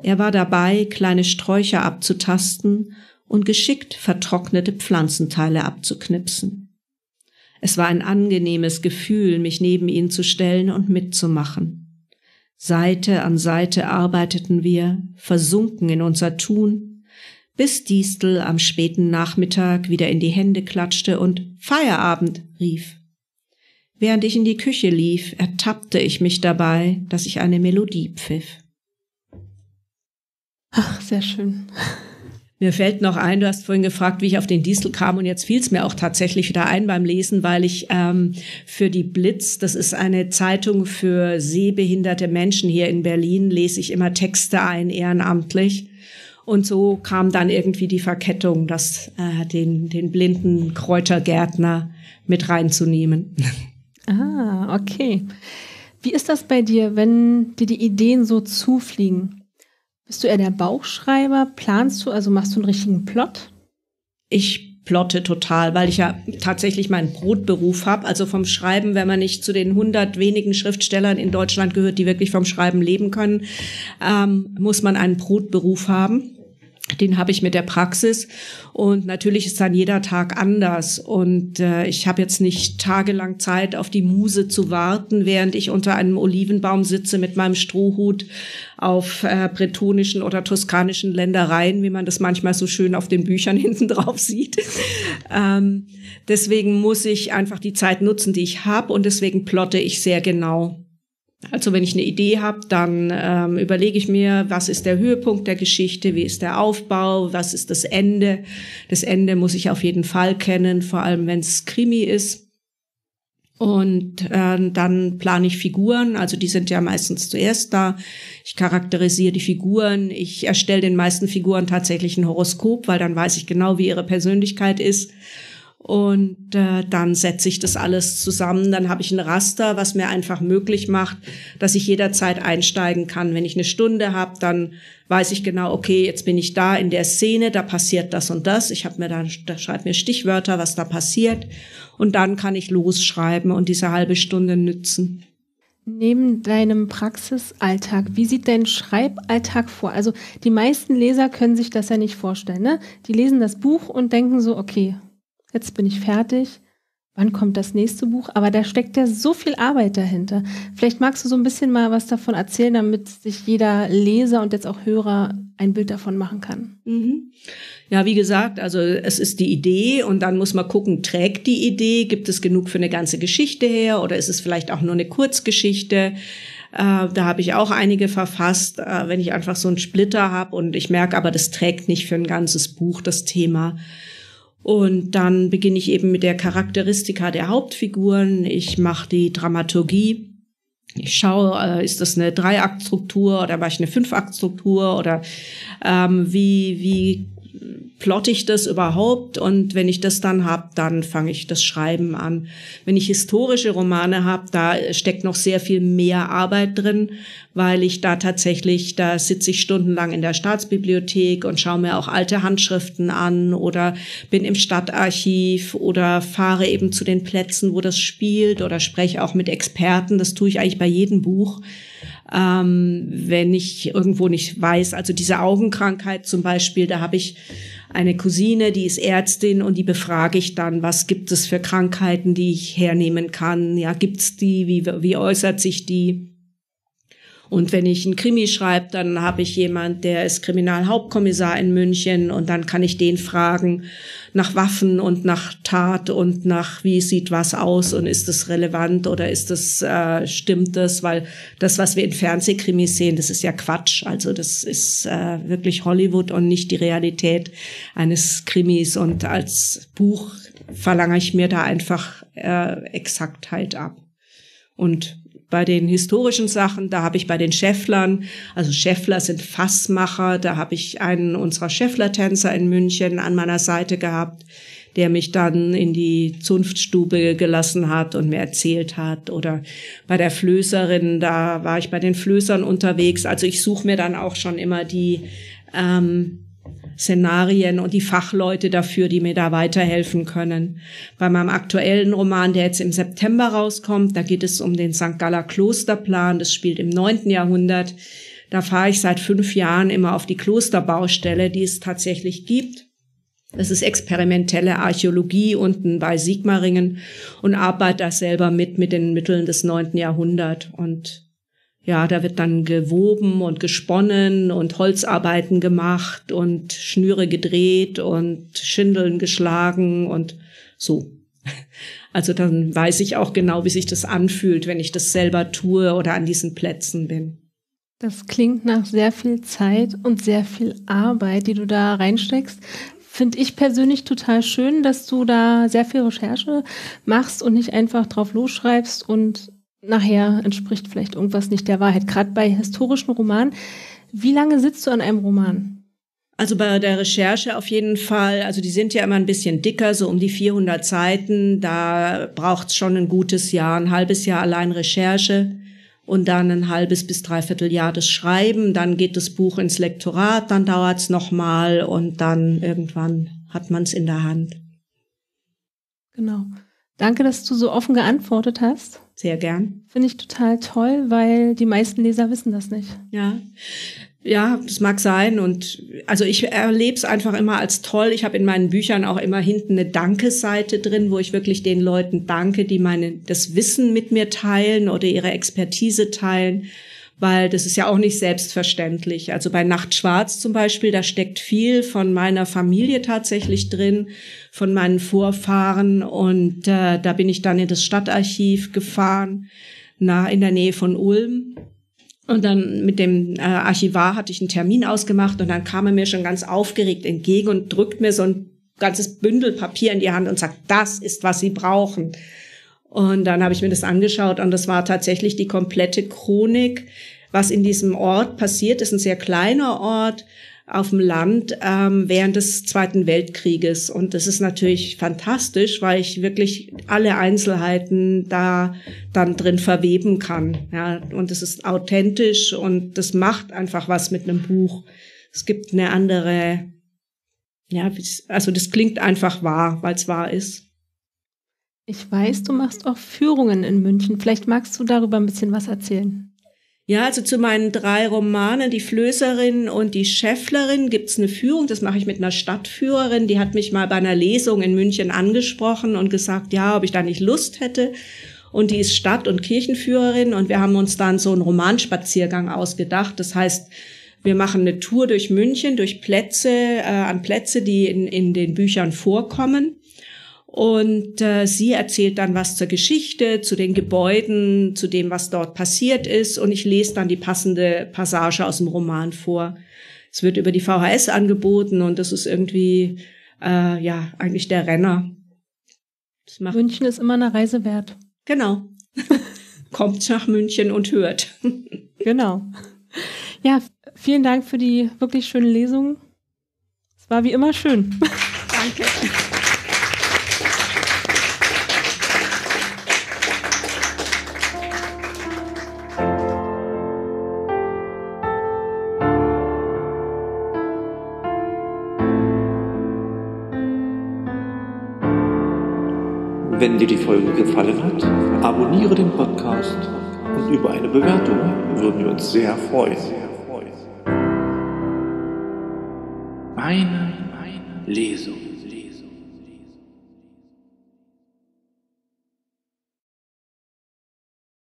Er war dabei, kleine Sträucher abzutasten und geschickt vertrocknete Pflanzenteile abzuknipsen. Es war ein angenehmes Gefühl, mich neben ihn zu stellen und mitzumachen. Seite an Seite arbeiteten wir, versunken in unser Tun, bis Distel am späten Nachmittag wieder in die Hände klatschte und Feierabend rief. Während ich in die Küche lief, ertappte ich mich dabei, dass ich eine Melodie pfiff. Ach, sehr schön. Mir fällt noch ein, du hast vorhin gefragt, wie ich auf den Diesel kam und jetzt fiel es mir auch tatsächlich wieder ein beim Lesen, weil ich ähm, für die Blitz, das ist eine Zeitung für sehbehinderte Menschen hier in Berlin, lese ich immer Texte ein, ehrenamtlich. Und so kam dann irgendwie die Verkettung, das, äh, den, den blinden Kräutergärtner mit reinzunehmen. Ah, okay. Wie ist das bei dir, wenn dir die Ideen so zufliegen? Bist du eher der Bauchschreiber? Planst du, also machst du einen richtigen Plot? Ich plotte total, weil ich ja tatsächlich meinen Brotberuf habe. Also vom Schreiben, wenn man nicht zu den 100 wenigen Schriftstellern in Deutschland gehört, die wirklich vom Schreiben leben können, ähm, muss man einen Brotberuf haben den habe ich mit der Praxis und natürlich ist dann jeder Tag anders und äh, ich habe jetzt nicht tagelang Zeit auf die Muse zu warten, während ich unter einem Olivenbaum sitze mit meinem Strohhut auf äh, bretonischen oder toskanischen Ländereien, wie man das manchmal so schön auf den Büchern hinten drauf sieht. ähm, deswegen muss ich einfach die Zeit nutzen, die ich habe und deswegen plotte ich sehr genau also wenn ich eine Idee habe, dann ähm, überlege ich mir, was ist der Höhepunkt der Geschichte, wie ist der Aufbau, was ist das Ende. Das Ende muss ich auf jeden Fall kennen, vor allem wenn es Krimi ist. Und äh, dann plane ich Figuren, also die sind ja meistens zuerst da. Ich charakterisiere die Figuren, ich erstelle den meisten Figuren tatsächlich ein Horoskop, weil dann weiß ich genau, wie ihre Persönlichkeit ist und äh, dann setze ich das alles zusammen. Dann habe ich ein Raster, was mir einfach möglich macht, dass ich jederzeit einsteigen kann. Wenn ich eine Stunde habe, dann weiß ich genau, okay, jetzt bin ich da in der Szene, da passiert das und das. Ich habe mir dann, da schreibe mir Stichwörter, was da passiert. Und dann kann ich losschreiben und diese halbe Stunde nützen. Neben deinem Praxisalltag, wie sieht dein Schreiballtag vor? Also die meisten Leser können sich das ja nicht vorstellen. Ne? Die lesen das Buch und denken so, okay, jetzt bin ich fertig, wann kommt das nächste Buch? Aber da steckt ja so viel Arbeit dahinter. Vielleicht magst du so ein bisschen mal was davon erzählen, damit sich jeder Leser und jetzt auch Hörer ein Bild davon machen kann. Mhm. Ja, wie gesagt, also es ist die Idee und dann muss man gucken, trägt die Idee, gibt es genug für eine ganze Geschichte her oder ist es vielleicht auch nur eine Kurzgeschichte? Äh, da habe ich auch einige verfasst, äh, wenn ich einfach so einen Splitter habe und ich merke aber, das trägt nicht für ein ganzes Buch das Thema und dann beginne ich eben mit der Charakteristika der Hauptfiguren. Ich mache die Dramaturgie. Ich schaue, äh, ist das eine Dreiaktstruktur oder mache ich eine Fünfaktstruktur oder ähm, wie, wie plotte ich das überhaupt und wenn ich das dann habe, dann fange ich das Schreiben an. Wenn ich historische Romane habe, da steckt noch sehr viel mehr Arbeit drin, weil ich da tatsächlich, da sitze ich stundenlang in der Staatsbibliothek und schaue mir auch alte Handschriften an oder bin im Stadtarchiv oder fahre eben zu den Plätzen, wo das spielt oder spreche auch mit Experten. Das tue ich eigentlich bei jedem Buch ähm, wenn ich irgendwo nicht weiß. Also diese Augenkrankheit zum Beispiel, da habe ich eine Cousine, die ist Ärztin und die befrage ich dann, was gibt es für Krankheiten, die ich hernehmen kann? Ja, gibt's die? Wie, wie äußert sich die? Und wenn ich einen Krimi schreibe, dann habe ich jemand, der ist Kriminalhauptkommissar in München und dann kann ich den fragen nach Waffen und nach Tat und nach wie sieht was aus und ist das relevant oder ist das äh, stimmt das, weil das was wir in Fernsehkrimis sehen, das ist ja Quatsch. Also das ist äh, wirklich Hollywood und nicht die Realität eines Krimis und als Buch verlange ich mir da einfach äh, Exaktheit ab. Und bei den historischen Sachen, da habe ich bei den Schäfflern, also Schäffler sind Fassmacher, da habe ich einen unserer Schäffler-Tänzer in München an meiner Seite gehabt, der mich dann in die Zunftstube gelassen hat und mir erzählt hat. Oder bei der Flößerin, da war ich bei den Flößern unterwegs. Also ich suche mir dann auch schon immer die ähm, Szenarien und die Fachleute dafür, die mir da weiterhelfen können. Bei meinem aktuellen Roman, der jetzt im September rauskommt, da geht es um den St. Galler Klosterplan, das spielt im neunten Jahrhundert. Da fahre ich seit fünf Jahren immer auf die Klosterbaustelle, die es tatsächlich gibt. Das ist experimentelle Archäologie unten bei Sigmaringen und arbeite da selber mit, mit den Mitteln des neunten Jahrhunderts. Und ja, da wird dann gewoben und gesponnen und Holzarbeiten gemacht und Schnüre gedreht und Schindeln geschlagen und so. Also dann weiß ich auch genau, wie sich das anfühlt, wenn ich das selber tue oder an diesen Plätzen bin. Das klingt nach sehr viel Zeit und sehr viel Arbeit, die du da reinsteckst. Finde ich persönlich total schön, dass du da sehr viel Recherche machst und nicht einfach drauf losschreibst und nachher entspricht vielleicht irgendwas nicht der Wahrheit. Gerade bei historischen Romanen. Wie lange sitzt du an einem Roman? Also bei der Recherche auf jeden Fall. Also die sind ja immer ein bisschen dicker, so um die 400 Seiten. Da braucht's schon ein gutes Jahr, ein halbes Jahr allein Recherche und dann ein halbes bis dreiviertel Jahr das Schreiben. Dann geht das Buch ins Lektorat, dann dauert's es nochmal und dann irgendwann hat man's in der Hand. Genau. Danke, dass du so offen geantwortet hast sehr gern. Finde ich total toll, weil die meisten Leser wissen das nicht. Ja. Ja, das mag sein. Und also ich erlebe es einfach immer als toll. Ich habe in meinen Büchern auch immer hinten eine Dankeseite drin, wo ich wirklich den Leuten danke, die meine, das Wissen mit mir teilen oder ihre Expertise teilen weil das ist ja auch nicht selbstverständlich. Also bei Nacht Schwarz zum Beispiel, da steckt viel von meiner Familie tatsächlich drin, von meinen Vorfahren und äh, da bin ich dann in das Stadtarchiv gefahren, na, in der Nähe von Ulm. Und dann mit dem äh, Archivar hatte ich einen Termin ausgemacht und dann kam er mir schon ganz aufgeregt entgegen und drückt mir so ein ganzes Bündel Papier in die Hand und sagt, das ist, was Sie brauchen. Und dann habe ich mir das angeschaut und das war tatsächlich die komplette Chronik, was in diesem Ort passiert ist. Ein sehr kleiner Ort auf dem Land ähm, während des Zweiten Weltkrieges. Und das ist natürlich fantastisch, weil ich wirklich alle Einzelheiten da dann drin verweben kann. Ja, und es ist authentisch und das macht einfach was mit einem Buch. Es gibt eine andere, ja, also das klingt einfach wahr, weil es wahr ist. Ich weiß, du machst auch Führungen in München. Vielleicht magst du darüber ein bisschen was erzählen. Ja, also zu meinen drei Romanen, die Flößerin und die Schäfflerin, gibt's eine Führung. Das mache ich mit einer Stadtführerin. Die hat mich mal bei einer Lesung in München angesprochen und gesagt, ja, ob ich da nicht Lust hätte. Und die ist Stadt- und Kirchenführerin und wir haben uns dann so einen Romanspaziergang ausgedacht. Das heißt, wir machen eine Tour durch München, durch Plätze, äh, an Plätze, die in, in den Büchern vorkommen. Und äh, sie erzählt dann was zur Geschichte, zu den Gebäuden, zu dem, was dort passiert ist. Und ich lese dann die passende Passage aus dem Roman vor. Es wird über die VHS angeboten und das ist irgendwie, äh, ja, eigentlich der Renner. München ist immer eine Reise wert. Genau. Kommt nach München und hört. genau. Ja, vielen Dank für die wirklich schöne Lesung. Es war wie immer schön. Danke. Folge gefallen hat, abonniere den Podcast und über eine Bewertung würden wir uns sehr freuen. Meine Lesung.